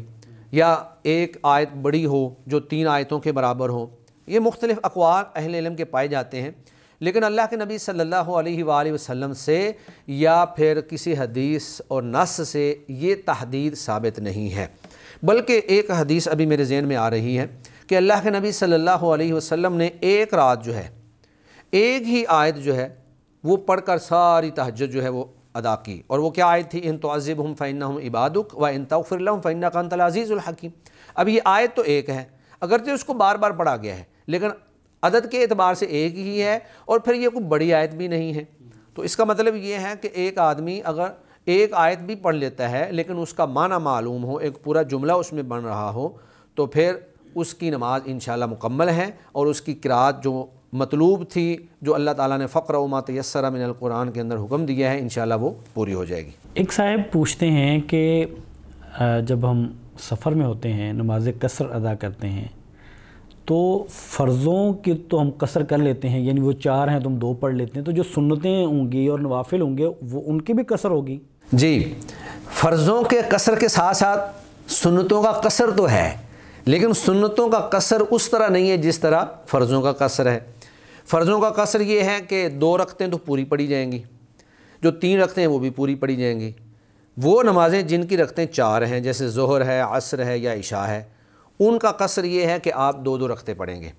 یا ایک آیت بڑی ہو جو تین آیتوں کے برابر ہو یہ مختلف اقوال اہل علم کے پائے جاتے ہیں لیکن اللہ کے نبی صلی اللہ علیہ وآلہ وسلم سے یا پھر کسی حدیث اور نص سے یہ تحدید ثابت نہیں ہے بلکہ ایک حدیث ابھی میرے ذہن میں آ رہی ہے کہ اللہ کے نبی صلی اللہ علیہ وسلم نے ایک رات جو ہے ایک ہی آیت جو ہے وہ پڑھ کر ساری تہجد جو ہے وہ ادا کی اور وہ کیا آیت تھی ان تو عظیب ہم فینہ ابادک و انطاءف اللہ فینا قانت عزیز اب یہ آیت تو ایک ہے اگرچہ اس کو بار بار پڑھا گیا ہے لیکن عدد کے اعتبار سے ایک ہی ہے اور پھر یہ کوئی بڑی آیت بھی نہیں ہے تو اس کا مطلب یہ ہے کہ ایک آدمی اگر ایک آیت بھی پڑھ لیتا ہے لیکن اس کا معنی معلوم ہو ایک پورا جملہ اس میں بن رہا ہو تو پھر اس کی نماز انشاءاللہ مکمل ہے اور اس کی قرآت جو مطلوب تھی جو اللہ تعالیٰ نے فقر و ما من القرآن کے اندر حکم دیا ہے انشاءاللہ وہ پوری ہو جائے گی ایک صاحب پوچھتے ہیں کہ جب ہم سفر میں ہوتے ہیں نماز قصر ادا کرتے ہیں تو فرضوں کی تو ہم قصر کر لیتے ہیں یعنی وہ چار ہیں تو ہم دو پڑھ لیتے ہیں تو جو سنتیں ہوں گی اور نوافل ہوں گے وہ ان کی بھی قصر ہوگی جی فرضوں کے قصر کے ساتھ ساتھ سنتوں کا قصر تو ہے لیکن سنتوں کا قصر اس طرح نہیں ہے جس طرح فرضوں کا قصر ہے فرضوں کا قصر یہ ہے کہ دو رکھتے ہیں تو پوری پڑی جائیں گی جو تین رکھتے ہیں وہ بھی پوری پڑی جائیں گی وہ نمازیں جن کی رکھتے ہیں چار ہیں جیسے ظہر ہے عصر ہے یا عشاء ہے ان کا قصر یہ ہے کہ آپ دو دو رکھتے پڑیں گے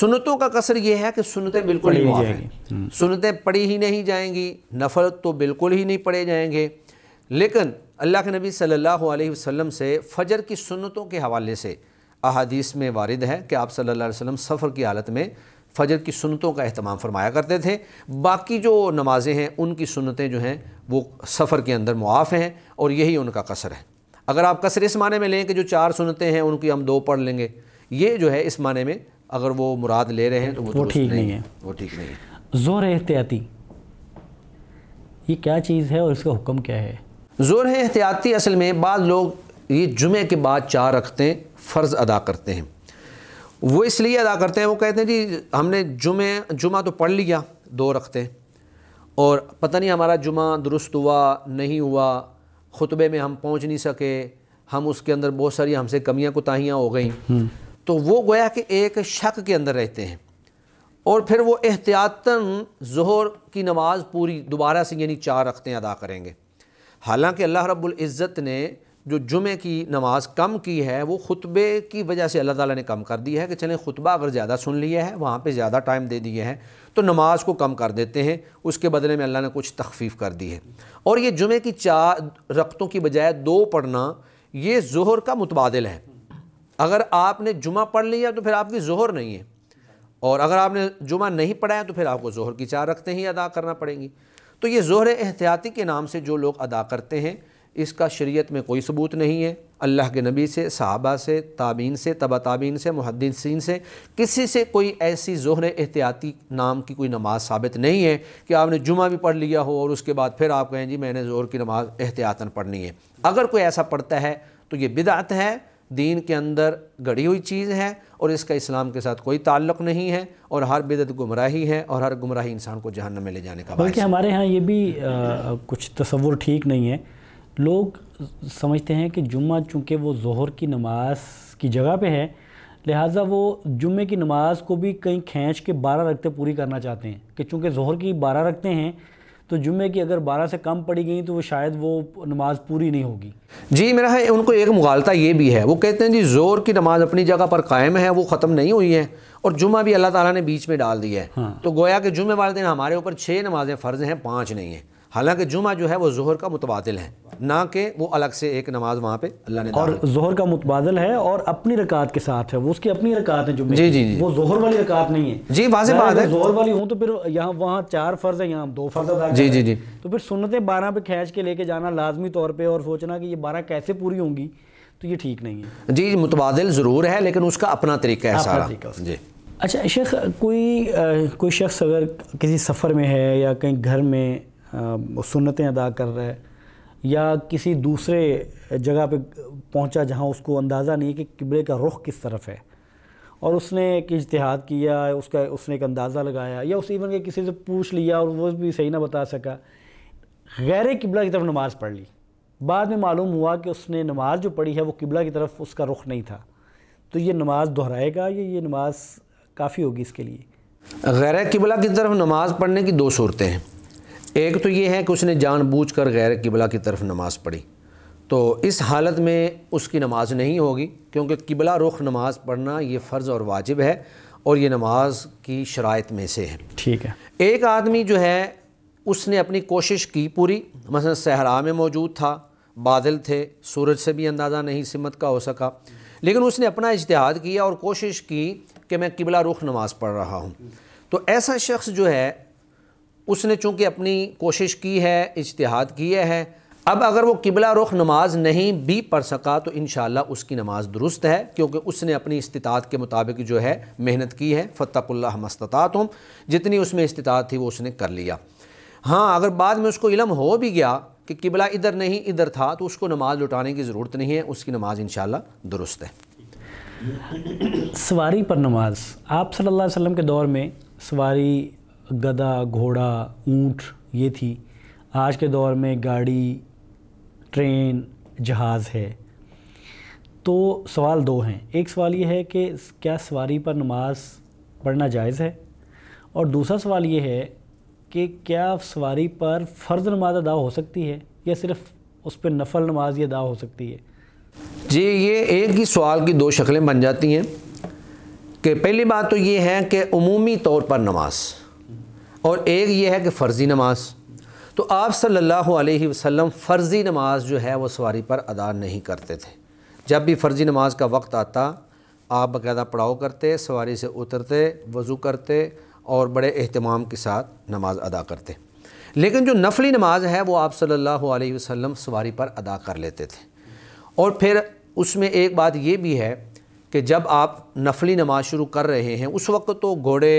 سنتوں کا قصر یہ ہے کہ سنتیں بالکل نہیں معاف ہیں سنتیں پڑی ہی نہیں جائیں گی نفل تو بالکل ہی نہیں پڑے جائیں گے لیکن اللہ کے نبی صلی اللہ علیہ وسلم سے فجر کی سنتوں کے حوالے سے احادیث میں وارد ہے کہ آپ صلی اللہ علیہ وسلم سفر کی حالت میں فجر کی سنتوں کا اہتمام فرمایا کرتے تھے باقی جو نمازیں ہیں ان کی سنتیں جو ہیں وہ سفر کے اندر معاف ہیں اور یہی ان کا قصر ہے اگر آپ قصر اس معنی میں لیں کہ جو چار سنتے ہیں ان کی ہم دو پڑھ لیں گے یہ جو ہے اس معنی میں اگر وہ مراد لے رہے ہیں تو وہ ٹھیک نہیں ہے وہ ٹھیک نہیں ہے زور احتیاطی یہ کیا چیز ہے اور اس کا حکم کیا ہے زور احتیاطی اصل میں بعض لوگ یہ جمعے کے بعد چار رکھتے فرض ادا کرتے ہیں وہ اس لیے ادا کرتے ہیں وہ کہتے ہیں جی ہم نے جمعے جمعہ تو پڑھ لیا دو رکھتے ہیں اور پتہ نہیں ہمارا جمعہ درست ہوا نہیں ہوا خطبے میں ہم پہنچ نہیں سکے ہم اس کے اندر بہت ساری ہم سے کمیاں کوتاہیاں ہو گئیں تو وہ گویا کہ ایک شک کے اندر رہتے ہیں اور پھر وہ احتیاطاً ظہر کی نماز پوری دوبارہ سے یعنی چار ہیں ادا کریں گے حالانکہ اللہ رب العزت نے جو جمعے کی نماز کم کی ہے وہ خطبے کی وجہ سے اللہ تعالیٰ نے کم کر دی ہے کہ چلیں خطبہ اگر زیادہ سن لیا ہے وہاں پہ زیادہ ٹائم دے دیے ہیں تو نماز کو کم کر دیتے ہیں اس کے بدلے میں اللہ نے کچھ تخفیف کر دی ہے اور یہ جمعے کی چار رقطوں کی بجائے دو پڑھنا یہ زہر کا متبادل ہے اگر آپ نے جمعہ پڑھ لیا تو پھر آپ کی ظہر نہیں ہے اور اگر آپ نے جمعہ نہیں پڑھایا تو پھر آپ کو زہر کی چار رکھتے ہی ادا کرنا پڑیں گی تو یہ زہر احتیاطی کے نام سے جو لوگ ادا کرتے ہیں اس کا شریعت میں کوئی ثبوت نہیں ہے اللہ کے نبی سے صحابہ سے تابین سے تبہ تابین سے محدثین سین سے کسی سے کوئی ایسی ظہر احتیاطی نام کی کوئی نماز ثابت نہیں ہے کہ آپ نے جمعہ بھی پڑھ لیا ہو اور اس کے بعد پھر آپ کہیں جی میں نے ظہر کی نماز احتیاطاً پڑھنی ہے اگر کوئی ایسا پڑھتا ہے تو یہ بدعت ہے دین کے اندر گڑی ہوئی چیز ہے اور اس کا اسلام کے ساتھ کوئی تعلق نہیں ہے اور ہر بدعت گمراہی ہے اور ہر گمراہی انسان کو جہنم میں لے جانے کا بلکہ ہمارے ہاں یہ بھی کچھ تصور ٹھیک نہیں ہے لوگ سمجھتے ہیں کہ جمعہ چونکہ وہ زہر کی نماز کی جگہ پہ ہے لہٰذا وہ جمعے کی نماز کو بھی کہیں کھینچ کے بارہ رکھتے پوری کرنا چاہتے ہیں کہ چونکہ زہر کی بارہ رکھتے ہیں تو جمعے کی اگر بارہ سے کم پڑی گئیں تو وہ شاید وہ نماز پوری نہیں ہوگی جی میرا ہے ان کو ایک مغالطہ یہ بھی ہے وہ کہتے ہیں جی زہر کی نماز اپنی جگہ پر قائم ہے وہ ختم نہیں ہوئی ہے اور جمعہ بھی اللہ تعالیٰ نے بیچ میں ڈال دی ہے ہاں۔ تو گویا کہ جمعے والے دن ہمارے اوپر چھ نمازیں فرض ہیں پانچ نہیں ہیں حالانکہ جمعہ جو ہے وہ زہر کا متبادل ہے نہ کہ وہ الگ سے ایک نماز وہاں پہ اللہ نے اور زہر کا متبادل ہے اور اپنی رکعت کے ساتھ ہے وہ اس کی اپنی رکعت ہے جی، جی، جی۔ رکعت نہیں ہے جی واضح بات ہے زہر والی ہوں تو پھر یہاں وہاں چار فرض ہیں یہاں دو فرض جی جی جی تو پھر سنتیں بارہ پہ کھینچ کے لے کے جانا لازمی طور پہ اور سوچنا کہ یہ بارہ کیسے پوری ہوں گی تو یہ ٹھیک نہیں ہے جی متبادل ضرور ہے لیکن اس کا اپنا طریقہ ہے جی اچھا شیخ کوئی کوئی شخص اگر کسی سفر میں ہے یا کہیں گھر میں سنتیں ادا کر رہے یا کسی دوسرے جگہ پہ پہنچا جہاں اس کو اندازہ نہیں کہ قبلے کا رخ کس طرف ہے اور اس نے ایک اجتہاد کیا اس کا اس نے ایک اندازہ لگایا یا اس ایون کے کسی سے پوچھ لیا اور وہ بھی صحیح نہ بتا سکا غیر قبلہ کی طرف نماز پڑھ لی بعد میں معلوم ہوا کہ اس نے نماز جو پڑھی ہے وہ قبلہ کی طرف اس کا رخ نہیں تھا تو یہ نماز دہرائے گا یا یہ نماز کافی ہوگی اس کے لیے غیر قبلہ کی طرف نماز پڑھنے کی دو صورتیں ہیں ایک تو یہ ہے کہ اس نے جان بوجھ کر غیر قبلہ کی طرف نماز پڑھی تو اس حالت میں اس کی نماز نہیں ہوگی کیونکہ قبلہ رخ نماز پڑھنا یہ فرض اور واجب ہے اور یہ نماز کی شرائط میں سے ہے ٹھیک ہے ایک آدمی جو ہے اس نے اپنی کوشش کی پوری مثلا صحرا میں موجود تھا بادل تھے سورج سے بھی اندازہ نہیں سمت کا ہو سکا لیکن اس نے اپنا اجتہاد کیا اور کوشش کی کہ میں قبلہ رخ نماز پڑھ رہا ہوں تو ایسا شخص جو ہے اس نے چونکہ اپنی کوشش کی ہے اجتہاد کیا ہے اب اگر وہ قبلہ رخ نماز نہیں بھی پڑھ سکا تو انشاءاللہ اس کی نماز درست ہے کیونکہ اس نے اپنی استطاعت کے مطابق جو ہے محنت کی ہے فتق اللہ استطاطم جتنی اس میں استطاعت تھی وہ اس نے کر لیا ہاں اگر بعد میں اس کو علم ہو بھی گیا کہ قبلہ ادھر نہیں ادھر تھا تو اس کو نماز لٹانے کی ضرورت نہیں ہے اس کی نماز انشاءاللہ درست ہے سواری پر نماز آپ صلی اللہ علیہ وسلم کے دور میں سواری گدا گھوڑا اونٹ یہ تھی آج کے دور میں گاڑی ٹرین جہاز ہے تو سوال دو ہیں ایک سوال یہ ہے کہ کیا سواری پر نماز پڑھنا جائز ہے اور دوسرا سوال یہ ہے کہ کیا سواری پر فرض نماز ادا ہو سکتی ہے یا صرف اس پہ نفل نماز یہ ادا ہو سکتی ہے جی یہ ایک ہی سوال کی دو شکلیں بن جاتی ہیں کہ پہلی بات تو یہ ہے کہ عمومی طور پر نماز اور ایک یہ ہے کہ فرضی نماز تو آپ صلی اللہ علیہ وسلم فرضی نماز جو ہے وہ سواری پر ادا نہیں کرتے تھے جب بھی فرضی نماز کا وقت آتا آپ باقاعدہ پڑاؤ کرتے سواری سے اترتے وضو کرتے اور بڑے اہتمام کے ساتھ نماز ادا کرتے لیکن جو نفلی نماز ہے وہ آپ صلی اللہ علیہ وسلم سواری پر ادا کر لیتے تھے اور پھر اس میں ایک بات یہ بھی ہے کہ جب آپ نفلی نماز شروع کر رہے ہیں اس وقت تو گھوڑے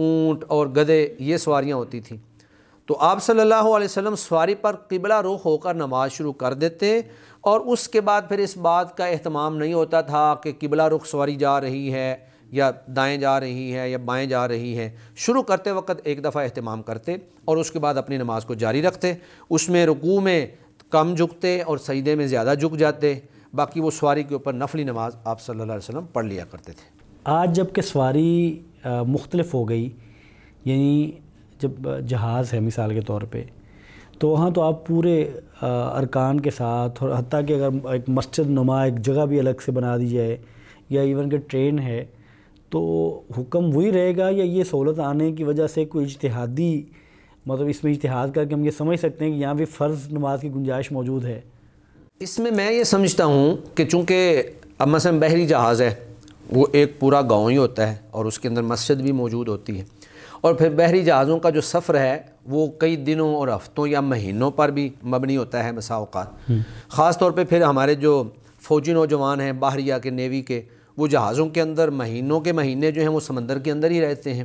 اونٹ اور گدے یہ سواریاں ہوتی تھیں تو آپ صلی اللہ علیہ وسلم سواری پر قبلہ رخ ہو کر نماز شروع کر دیتے اور اس کے بعد پھر اس بات کا اہتمام نہیں ہوتا تھا کہ قبلہ رخ سواری جا رہی ہے یا دائیں جا رہی ہے یا بائیں جا رہی ہے شروع کرتے وقت ایک دفعہ اہتمام کرتے اور اس کے بعد اپنی نماز کو جاری رکھتے اس میں رکوع میں کم جھکتے اور سجدے میں زیادہ جھک جاتے باقی وہ سواری کے اوپر نفلی نماز آپ صلی اللہ علیہ وسلم پڑھ لیا کرتے تھے آج جب کہ سواری مختلف ہو گئی یعنی جب جہاز ہے مثال کے طور پہ تو وہاں تو آپ پورے ارکان کے ساتھ اور حتیٰ کہ اگر ایک مسجد نما ایک جگہ بھی الگ سے بنا دی جائے یا ایون کہ ٹرین ہے تو حکم وہی رہے گا یا یہ سہولت آنے کی وجہ سے کوئی اجتہادی مطلب اس میں اجتہاد کر کے ہم یہ سمجھ سکتے ہیں کہ یہاں بھی فرض نماز کی گنجائش موجود ہے اس میں میں یہ سمجھتا ہوں کہ چونکہ اب مثلا بحری جہاز ہے وہ ایک پورا گاؤں ہی ہوتا ہے اور اس کے اندر مسجد بھی موجود ہوتی ہے اور پھر بحری جہازوں کا جو سفر ہے وہ کئی دنوں اور ہفتوں یا مہینوں پر بھی مبنی ہوتا ہے مسا اوقات خاص طور پہ پھر ہمارے جو فوجی نوجوان ہیں باہریہ کے نیوی کے وہ جہازوں کے اندر مہینوں کے مہینے جو ہیں وہ سمندر کے اندر ہی رہتے ہیں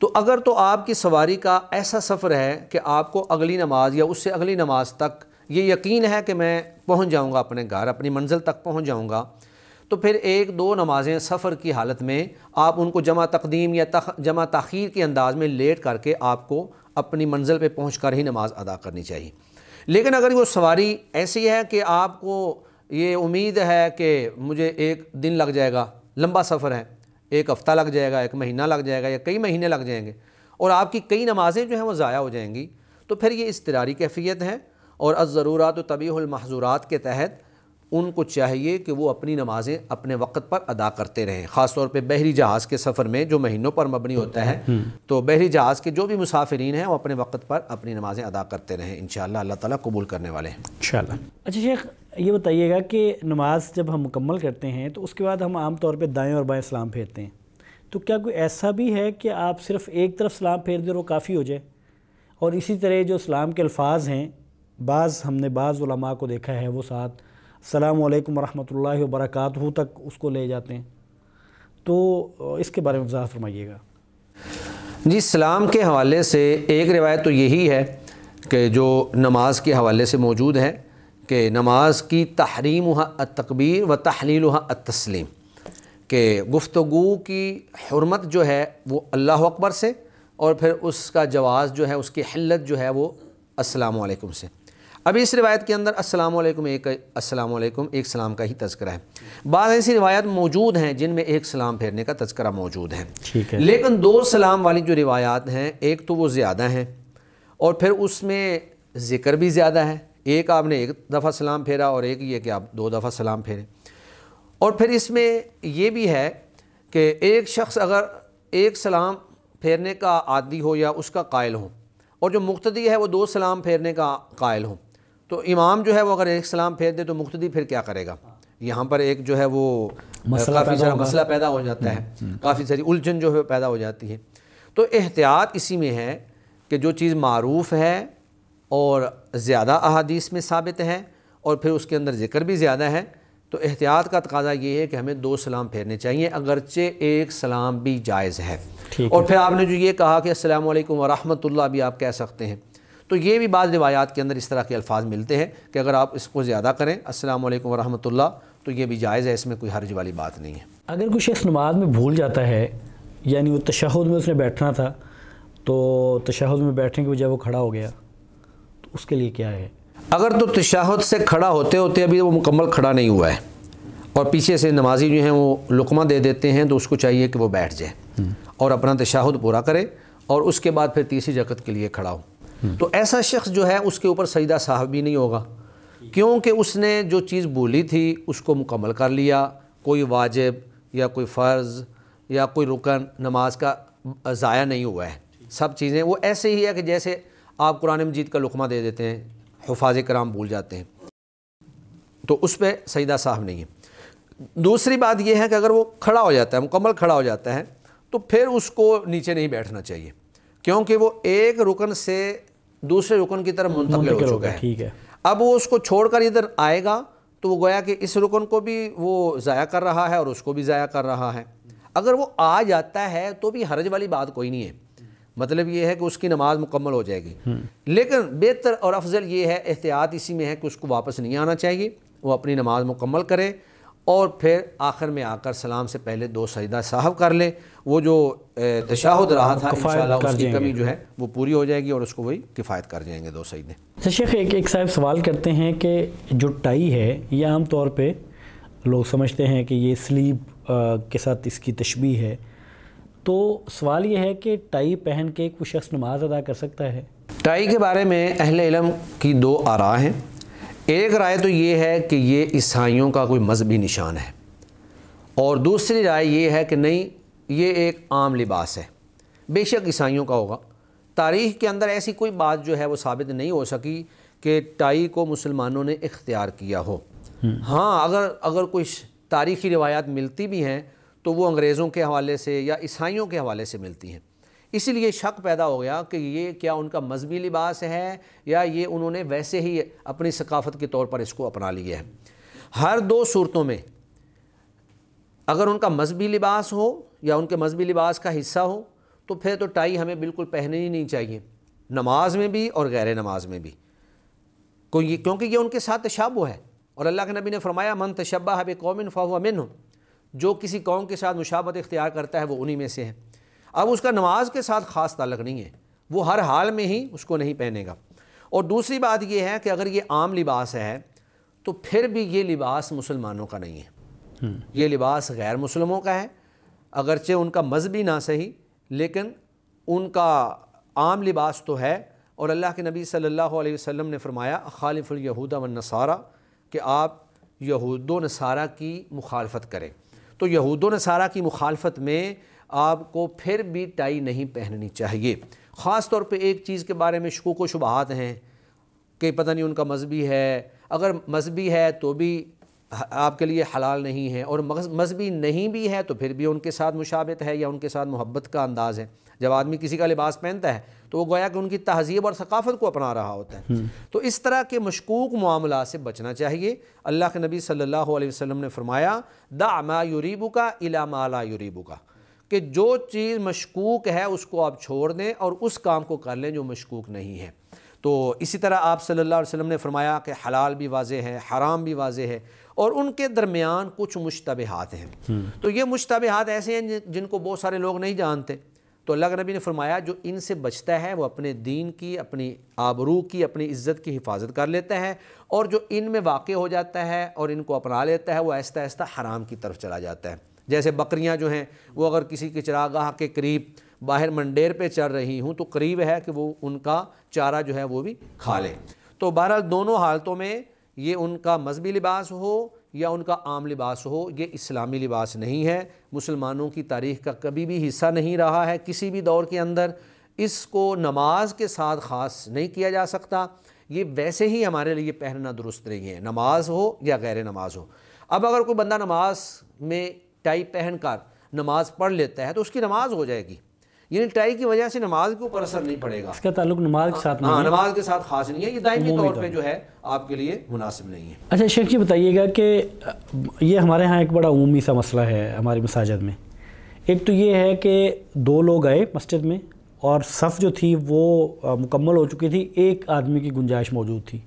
تو اگر تو آپ کی سواری کا ایسا سفر ہے کہ آپ کو اگلی نماز یا اس سے اگلی نماز تک یہ یقین ہے کہ میں پہنچ جاؤں گا اپنے گھر اپنی منزل تک پہنچ جاؤں گا تو پھر ایک دو نمازیں سفر کی حالت میں آپ ان کو جمع تقدیم یا تخ جمع تاخیر کے انداز میں لیٹ کر کے آپ کو اپنی منزل پہ پہنچ کر ہی نماز ادا کرنی چاہیے لیکن اگر وہ سواری ایسی ہے کہ آپ کو یہ امید ہے کہ مجھے ایک دن لگ جائے گا لمبا سفر ہے ایک ہفتہ لگ جائے گا ایک مہینہ لگ جائے گا یا کئی مہینے لگ جائیں گے اور آپ کی کئی نمازیں جو ہیں وہ ضائع ہو جائیں گی تو پھر یہ استراری کیفیت ہے اور از ضرورات و طبیع المحضورات کے تحت ان کو چاہیے کہ وہ اپنی نمازیں اپنے وقت پر ادا کرتے رہیں خاص طور پہ بحری جہاز کے سفر میں جو مہینوں پر مبنی ہوتا ہے تو بحری جہاز کے جو بھی مسافرین ہیں وہ اپنے وقت پر اپنی نمازیں ادا کرتے رہیں انشاءاللہ اللہ تعالیٰ قبول کرنے والے ہیں انشاءاللہ اچھا شیخ یہ بتائیے گا کہ نماز جب ہم مکمل کرتے ہیں تو اس کے بعد ہم عام طور پہ دائیں اور بائیں سلام پھیرتے ہیں تو کیا کوئی ایسا بھی ہے کہ آپ صرف ایک طرف سلام پھیر دیں اور وہ کافی ہو جائے اور اسی طرح جو اسلام کے الفاظ ہیں بعض ہم نے بعض علماء کو دیکھا ہے وہ ساتھ السلام علیکم ورحمۃ اللہ وبرکاتہ تک اس کو لے جاتے ہیں تو اس کے بارے میں وضاحت فرمائیے گا جی سلام کے حوالے سے ایک روایت تو یہی ہے کہ جو نماز کے حوالے سے موجود ہے کہ نماز کی تحریم ہاں التقبیر تقبیر و تحلیل ا التسلیم کہ گفتگو کی حرمت جو ہے وہ اللہ اکبر سے اور پھر اس کا جواز جو ہے اس کی حلت جو ہے وہ السلام علیکم سے ابھی اس روایت کے اندر السلام علیکم ایک السلام علیکم ایک سلام کا ہی تذکرہ ہے بعض ایسی روایات موجود ہیں جن میں ایک سلام پھیرنے کا تذکرہ موجود ہیں ہے لیکن دو سلام والی جو روایات ہیں ایک تو وہ زیادہ ہیں اور پھر اس میں ذکر بھی زیادہ ہے ایک آپ نے ایک دفعہ سلام پھیرا اور ایک یہ کہ آپ دو دفعہ سلام پھیریں اور پھر اس میں یہ بھی ہے کہ ایک شخص اگر ایک سلام پھیرنے کا عادی ہو یا اس کا قائل ہو اور جو مقتدی ہے وہ دو سلام پھیرنے کا قائل ہوں تو امام جو ہے وہ اگر ایک سلام پھیر دے تو مقتدی پھر کیا کرے گا یہاں پر ایک جو ہے وہ کافی سارا مسئلہ پیدا ہو جاتا ہے کافی ساری الجھن جو ہے پیدا ہو جاتی ہے تو احتیاط اسی میں ہے کہ جو چیز معروف ہے اور زیادہ احادیث میں ثابت ہے اور پھر اس کے اندر ذکر بھی زیادہ ہے تو احتیاط کا تقاضا یہ ہے کہ ہمیں دو سلام پھیرنے چاہیے اگرچہ ایک سلام بھی جائز ہے اور پھر آپ نے جو یہ کہا کہ السلام علیکم ورحمۃ اللہ بھی آپ کہہ سکتے ہیں تو یہ بھی بعض روایات کے اندر اس طرح کے الفاظ ملتے ہیں کہ اگر آپ اس کو زیادہ کریں السلام علیکم ورحمت اللہ تو یہ بھی جائز ہے اس میں کوئی حرج والی بات نہیں ہے اگر کوئی شخص نماز میں بھول جاتا ہے یعنی وہ تشہد میں اس نے بیٹھنا تھا تو تشہد میں بیٹھنے کی وجہ وہ کھڑا ہو گیا تو اس کے لیے کیا ہے اگر تو تشہد سے کھڑا ہوتے ہوتے ابھی وہ مکمل کھڑا نہیں ہوا ہے اور پیچھے سے نمازی جو ہیں وہ لقمہ دے دیتے ہیں تو اس کو چاہیے کہ وہ بیٹھ جائے اور اپنا تشاہد پورا کرے اور اس کے بعد پھر تیسری جگت کے لیے کھڑا ہو تو ایسا شخص جو ہے اس کے اوپر سجدہ صاحب بھی نہیں ہوگا کیونکہ اس نے جو چیز بولی تھی اس کو مکمل کر لیا کوئی واجب یا کوئی فرض یا کوئی رکن نماز کا ضائع نہیں ہوا ہے سب چیزیں وہ ایسے ہی ہے کہ جیسے آپ قرآن مجید کا لقمہ دے دیتے ہیں حفاظ کرام بھول جاتے ہیں تو اس پہ سجدہ صاحب نہیں ہے دوسری بات یہ ہے کہ اگر وہ کھڑا ہو جاتا ہے مکمل کھڑا ہو جاتا ہے تو پھر اس کو نیچے نہیں بیٹھنا چاہیے کیونکہ وہ ایک رکن سے دوسرے رکن کی طرف منتقل ہو ہے ٹھیک ہے اب وہ اس کو چھوڑ کر ادھر آئے گا تو وہ گویا کہ اس رکن کو بھی وہ ضائع کر رہا ہے اور اس کو بھی ضائع کر رہا ہے اگر وہ آ جاتا ہے تو بھی حرج والی بات کوئی نہیں ہے مطلب یہ ہے کہ اس کی نماز مکمل ہو جائے گی لیکن بہتر اور افضل یہ ہے احتیاط اسی میں ہے کہ اس کو واپس نہیں آنا چاہیے وہ اپنی نماز مکمل کرے اور پھر آخر میں آ کر سلام سے پہلے دو سجدہ صاحب کر لیں وہ جو تشاہد رہا تھا انشاءاللہ اس کی کمی جو ہے وہ پوری ہو جائے گی اور اس کو وہی کفایت کر جائیں گے دو سجدے اچھا شیخ ایک ایک صاحب سوال کرتے ہیں کہ جو ٹائی ہے یہ عام طور پہ لوگ سمجھتے ہیں کہ یہ سلیپ کے ساتھ اس کی تشبیح ہے تو سوال یہ ہے کہ ٹائی پہن کے کوئی شخص نماز ادا کر سکتا ہے ٹائی کے بارے میں اہل علم کی دو آراہ ہیں ایک رائے تو یہ ہے کہ یہ عیسائیوں کا کوئی مذہبی نشان ہے اور دوسری رائے یہ ہے کہ نہیں یہ ایک عام لباس ہے بے شک عیسائیوں کا ہوگا تاریخ کے اندر ایسی کوئی بات جو ہے وہ ثابت نہیں ہو سکی کہ ٹائی کو مسلمانوں نے اختیار کیا ہو ہاں اگر اگر کوئی تاریخی روایات ملتی بھی ہیں تو وہ انگریزوں کے حوالے سے یا عیسائیوں کے حوالے سے ملتی ہیں اسی لیے شک پیدا ہو گیا کہ یہ کیا ان کا مذہبی لباس ہے یا یہ انہوں نے ویسے ہی اپنی ثقافت کے طور پر اس کو اپنا لیا ہے ہر دو صورتوں میں اگر ان کا مذہبی لباس ہو یا ان کے مذہبی لباس کا حصہ ہو تو پھر تو ٹائی ہمیں بالکل پہننی ہی نہیں چاہیے نماز میں بھی اور غیر نماز میں بھی کوئی کیونکہ یہ ان کے ساتھ تشاب ہے اور اللہ کے نبی نے فرمایا من تشبہ بے قومن فاو امن ہو جو کسی قوم کے ساتھ مشابت اختیار کرتا ہے وہ انہی میں سے ہے اب اس کا نماز کے ساتھ خاص تعلق نہیں ہے وہ ہر حال میں ہی اس کو نہیں پہنے گا اور دوسری بات یہ ہے کہ اگر یہ عام لباس ہے تو پھر بھی یہ لباس مسلمانوں کا نہیں ہے یہ لباس غیر مسلموں کا ہے اگرچہ ان کا مذہبی نہ صحیح لیکن ان کا عام لباس تو ہے اور اللہ کے نبی صلی اللہ علیہ وسلم نے فرمایا خالف الیہودہ و نصارہ کہ آپ یہود و نصارہ کی مخالفت کریں تو یہود و نصارہ کی مخالفت میں آپ کو پھر بھی ٹائی نہیں پہننی چاہیے خاص طور پہ ایک چیز کے بارے میں شکوک و شبہات ہیں کہ پتہ نہیں ان کا مذہبی ہے اگر مذہبی ہے تو بھی آپ کے لیے حلال نہیں ہے اور مذہبی نہیں بھی ہے تو پھر بھی ان کے ساتھ مشابت ہے یا ان کے ساتھ محبت کا انداز ہے جب آدمی کسی کا لباس پہنتا ہے تو وہ گویا کہ ان کی تہذیب اور ثقافت کو اپنا رہا ہوتا ہے تو اس طرح کے مشکوک معاملات سے بچنا چاہیے اللہ کے نبی صلی اللہ علیہ وسلم نے فرمایا دا معیریبو کا الا ما لا ریبو کا کہ جو چیز مشکوک ہے اس کو آپ چھوڑ دیں اور اس کام کو کر لیں جو مشکوک نہیں ہے تو اسی طرح آپ صلی اللہ علیہ وسلم نے فرمایا کہ حلال بھی واضح ہے حرام بھی واضح ہے اور ان کے درمیان کچھ مشتبہات ہیں تو یہ مشتبہات ایسے ہیں جن کو بہت سارے لوگ نہیں جانتے تو اللہ کے نبی نے فرمایا جو ان سے بچتا ہے وہ اپنے دین کی اپنی آبرو کی اپنی عزت کی حفاظت کر لیتا ہے اور جو ان میں واقع ہو جاتا ہے اور ان کو اپنا لیتا ہے وہ ایستا ایستا حرام کی طرف چلا جاتا ہے جیسے بکریاں جو ہیں وہ اگر کسی کے چراغاہ کے قریب باہر منڈیر پہ چر رہی ہوں تو قریب ہے کہ وہ ان کا چارہ جو ہے وہ بھی کھا لیں تو بہرحال دونوں حالتوں میں یہ ان کا مذہبی لباس ہو یا ان کا عام لباس ہو یہ اسلامی لباس نہیں ہے مسلمانوں کی تاریخ کا کبھی بھی حصہ نہیں رہا ہے کسی بھی دور کے اندر اس کو نماز کے ساتھ خاص نہیں کیا جا سکتا یہ ویسے ہی ہمارے لیے پہننا درست نہیں ہے نماز ہو یا غیر نماز ہو اب اگر کوئی بندہ نماز میں ٹائی پہن کر نماز پڑھ لیتا ہے تو اس کی نماز ہو جائے گی یعنی ٹائی کی وجہ سے نماز کے اوپر اثر نہیں پڑے گا اس کا تعلق نماز کے ساتھ نہیں ہاں، ہے یہ دائمی طور پہ جو ہے ہے آپ کے لیے مناسب نہیں اچھا شیخ جی بتائیے گا کہ یہ ہمارے ہاں ایک بڑا عمومی سا مسئلہ ہے ہماری مساجد میں ایک تو یہ ہے کہ دو لوگ آئے مسجد میں اور صف جو تھی وہ مکمل ہو چکی تھی ایک آدمی کی گنجائش موجود تھی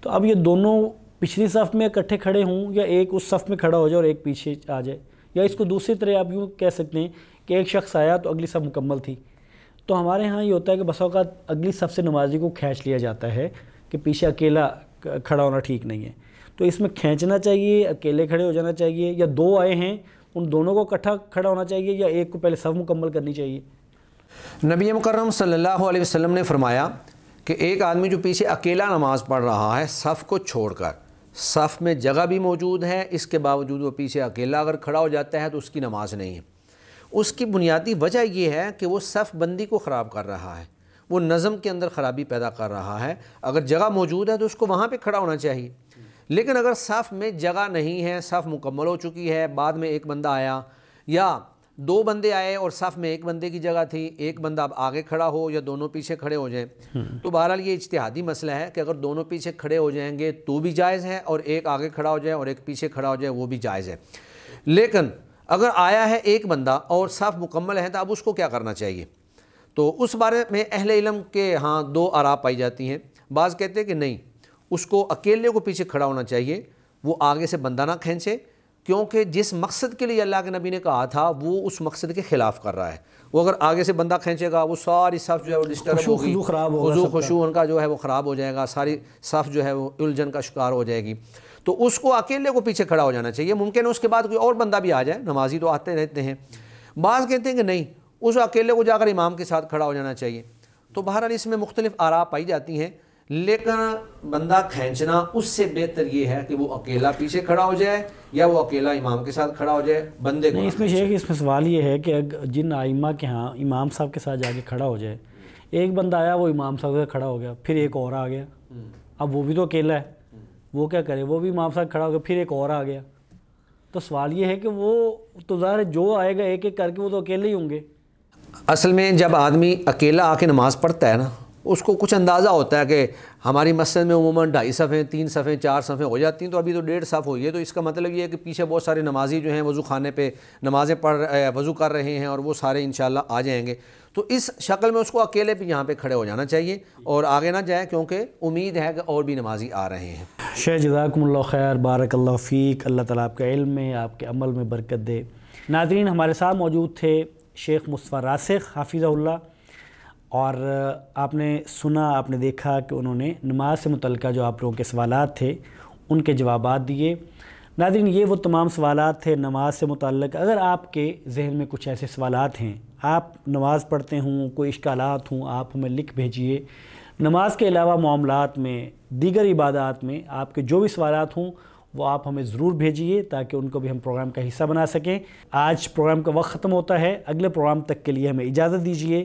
تو اب یہ دونوں پچھلی صف میں اکٹھے کھڑے ہوں یا ایک اس صف میں کھڑا ہو جائے اور ایک پیچھے آ جائے یا اس کو دوسری طرح آپ یوں کہہ سکتے ہیں کہ ایک شخص آیا تو اگلی سب مکمل تھی تو ہمارے ہاں یہ ہوتا ہے کہ بس اوقات اگلی سب سے نمازی کو کھینچ لیا جاتا ہے کہ پیچھے اکیلا کھڑا ہونا ٹھیک نہیں ہے تو اس میں کھینچنا چاہیے اکیلے کھڑے ہو جانا چاہیے یا دو آئے ہیں ان دونوں کو کٹھا کھڑا ہونا چاہیے یا ایک کو پہلے سب مکمل کرنی چاہیے نبی مکرم صلی اللہ علیہ وسلم نے فرمایا کہ ایک آدمی جو پیچھے اکیلا نماز پڑھ رہا ہے صف کو چھوڑ کر صف میں جگہ بھی موجود ہے اس کے باوجود وہ پیچھے اکیلا اگر کھڑا ہو جاتا ہے تو اس کی نماز نہیں ہے اس کی بنیادی وجہ یہ ہے کہ وہ صف بندی کو خراب کر رہا ہے وہ نظم کے اندر خرابی پیدا کر رہا ہے اگر جگہ موجود ہے تو اس کو وہاں پہ کھڑا ہونا چاہیے لیکن اگر صف میں جگہ نہیں ہے صف مکمل ہو چکی ہے بعد میں ایک بندہ آیا یا دو بندے آئے اور صف میں ایک بندے کی جگہ تھی ایک بندہ اب آگے کھڑا ہو یا دونوں پیچھے کھڑے ہو جائیں تو بہرحال یہ اجتہادی مسئلہ ہے کہ اگر دونوں پیچھے کھڑے ہو جائیں گے تو بھی جائز ہے اور ایک آگے کھڑا ہو جائے اور ایک پیچھے کھڑا ہو جائے وہ بھی جائز ہے لیکن اگر آیا ہے ایک بندہ اور صف مکمل ہے تو اب اس کو کیا کرنا چاہیے تو اس بارے میں اہل علم کے ہاں دو آرا پائی جاتی ہیں بعض کہتے ہیں کہ نہیں اس کو اکیلے کو پیچھے کھڑا ہونا چاہیے وہ آگے سے بندہ نہ کھینچے کیونکہ جس مقصد کے لیے اللہ کے نبی نے کہا تھا وہ اس مقصد کے خلاف کر رہا ہے وہ اگر آگے سے بندہ کھینچے گا وہ ساری صف جو ہے وہ ڈسٹرب خراب ہوگا و خوشو ان کا جو ہے وہ خراب ہو جائے گا ساری صف جو ہے وہ الجھن کا شکار ہو جائے گی تو اس کو اکیلے کو پیچھے کھڑا ہو جانا چاہیے ممکن ہے اس کے بعد کوئی اور بندہ بھی آ جائے نمازی تو آتے رہتے ہیں بعض کہتے ہیں کہ نہیں اس اکیلے کو جا کر امام کے ساتھ کھڑا ہو جانا چاہیے تو بہرحال اس میں مختلف آرا پائی جاتی ہیں لیکن بندہ کھینچنا اس سے بہتر یہ ہے کہ وہ اکیلا پیچھے کھڑا ہو جائے یا وہ اکیلا امام کے ساتھ کھڑا ہو جائے بندے اس میں شیخ اس میں سوال یہ ہے کہ جن آئمہ کے ہاں امام صاحب کے ساتھ جا کے کھڑا ہو جائے ایک بندہ آیا وہ امام صاحب کے ساتھ کھڑا ہو گیا پھر ایک اور آ گیا اب وہ بھی تو اکیلا ہے وہ کیا کرے وہ بھی امام صاحب کھڑا ہو گیا پھر ایک اور آ گیا تو سوال یہ ہے کہ وہ تو ظاہر جو آئے گا ایک ایک کر کے وہ تو اکیلے ہی ہوں گے اصل میں جب آدمی اکیلا آ کے نماز پڑھتا ہے نا اس کو کچھ اندازہ ہوتا ہے کہ ہماری مسجد میں عموماً ڈھائی صفحیں تین صفحیں چار صفحیں ہو جاتی ہیں تو ابھی تو ڈیڑھ صاف ہوئی ہے تو اس کا مطلب یہ ہے کہ پیچھے بہت سارے نمازی جو ہیں وضو خانے پہ نمازیں پڑھ وضو کر رہے ہیں اور وہ سارے انشاءاللہ آ جائیں گے تو اس شکل میں اس کو اکیلے بھی یہاں پہ کھڑے ہو جانا چاہیے اور آگے نہ جائیں کیونکہ امید ہے کہ اور بھی نمازی آ رہے ہیں شہ جزاکم اللہ خیر بارک اللہ فیق اللہ تعالیٰ آپ کے علم میں آپ کے عمل میں برکت دے ناظرین ہمارے ساتھ موجود تھے شیخ مصفر راسخ حافظہ اللہ اور آپ نے سنا آپ نے دیکھا کہ انہوں نے نماز سے متعلقہ جو آپ لوگوں کے سوالات تھے ان کے جوابات دیے ناظرین یہ وہ تمام سوالات تھے نماز سے متعلق اگر آپ کے ذہن میں کچھ ایسے سوالات ہیں آپ نماز پڑھتے ہوں کوئی اشکالات ہوں آپ ہمیں لکھ بھیجیے نماز کے علاوہ معاملات میں دیگر عبادات میں آپ کے جو بھی سوالات ہوں وہ آپ ہمیں ضرور بھیجیے تاکہ ان کو بھی ہم پروگرام کا حصہ بنا سکیں آج پروگرام کا وقت ختم ہوتا ہے اگلے پروگرام تک کے لیے ہمیں اجازت دیجیے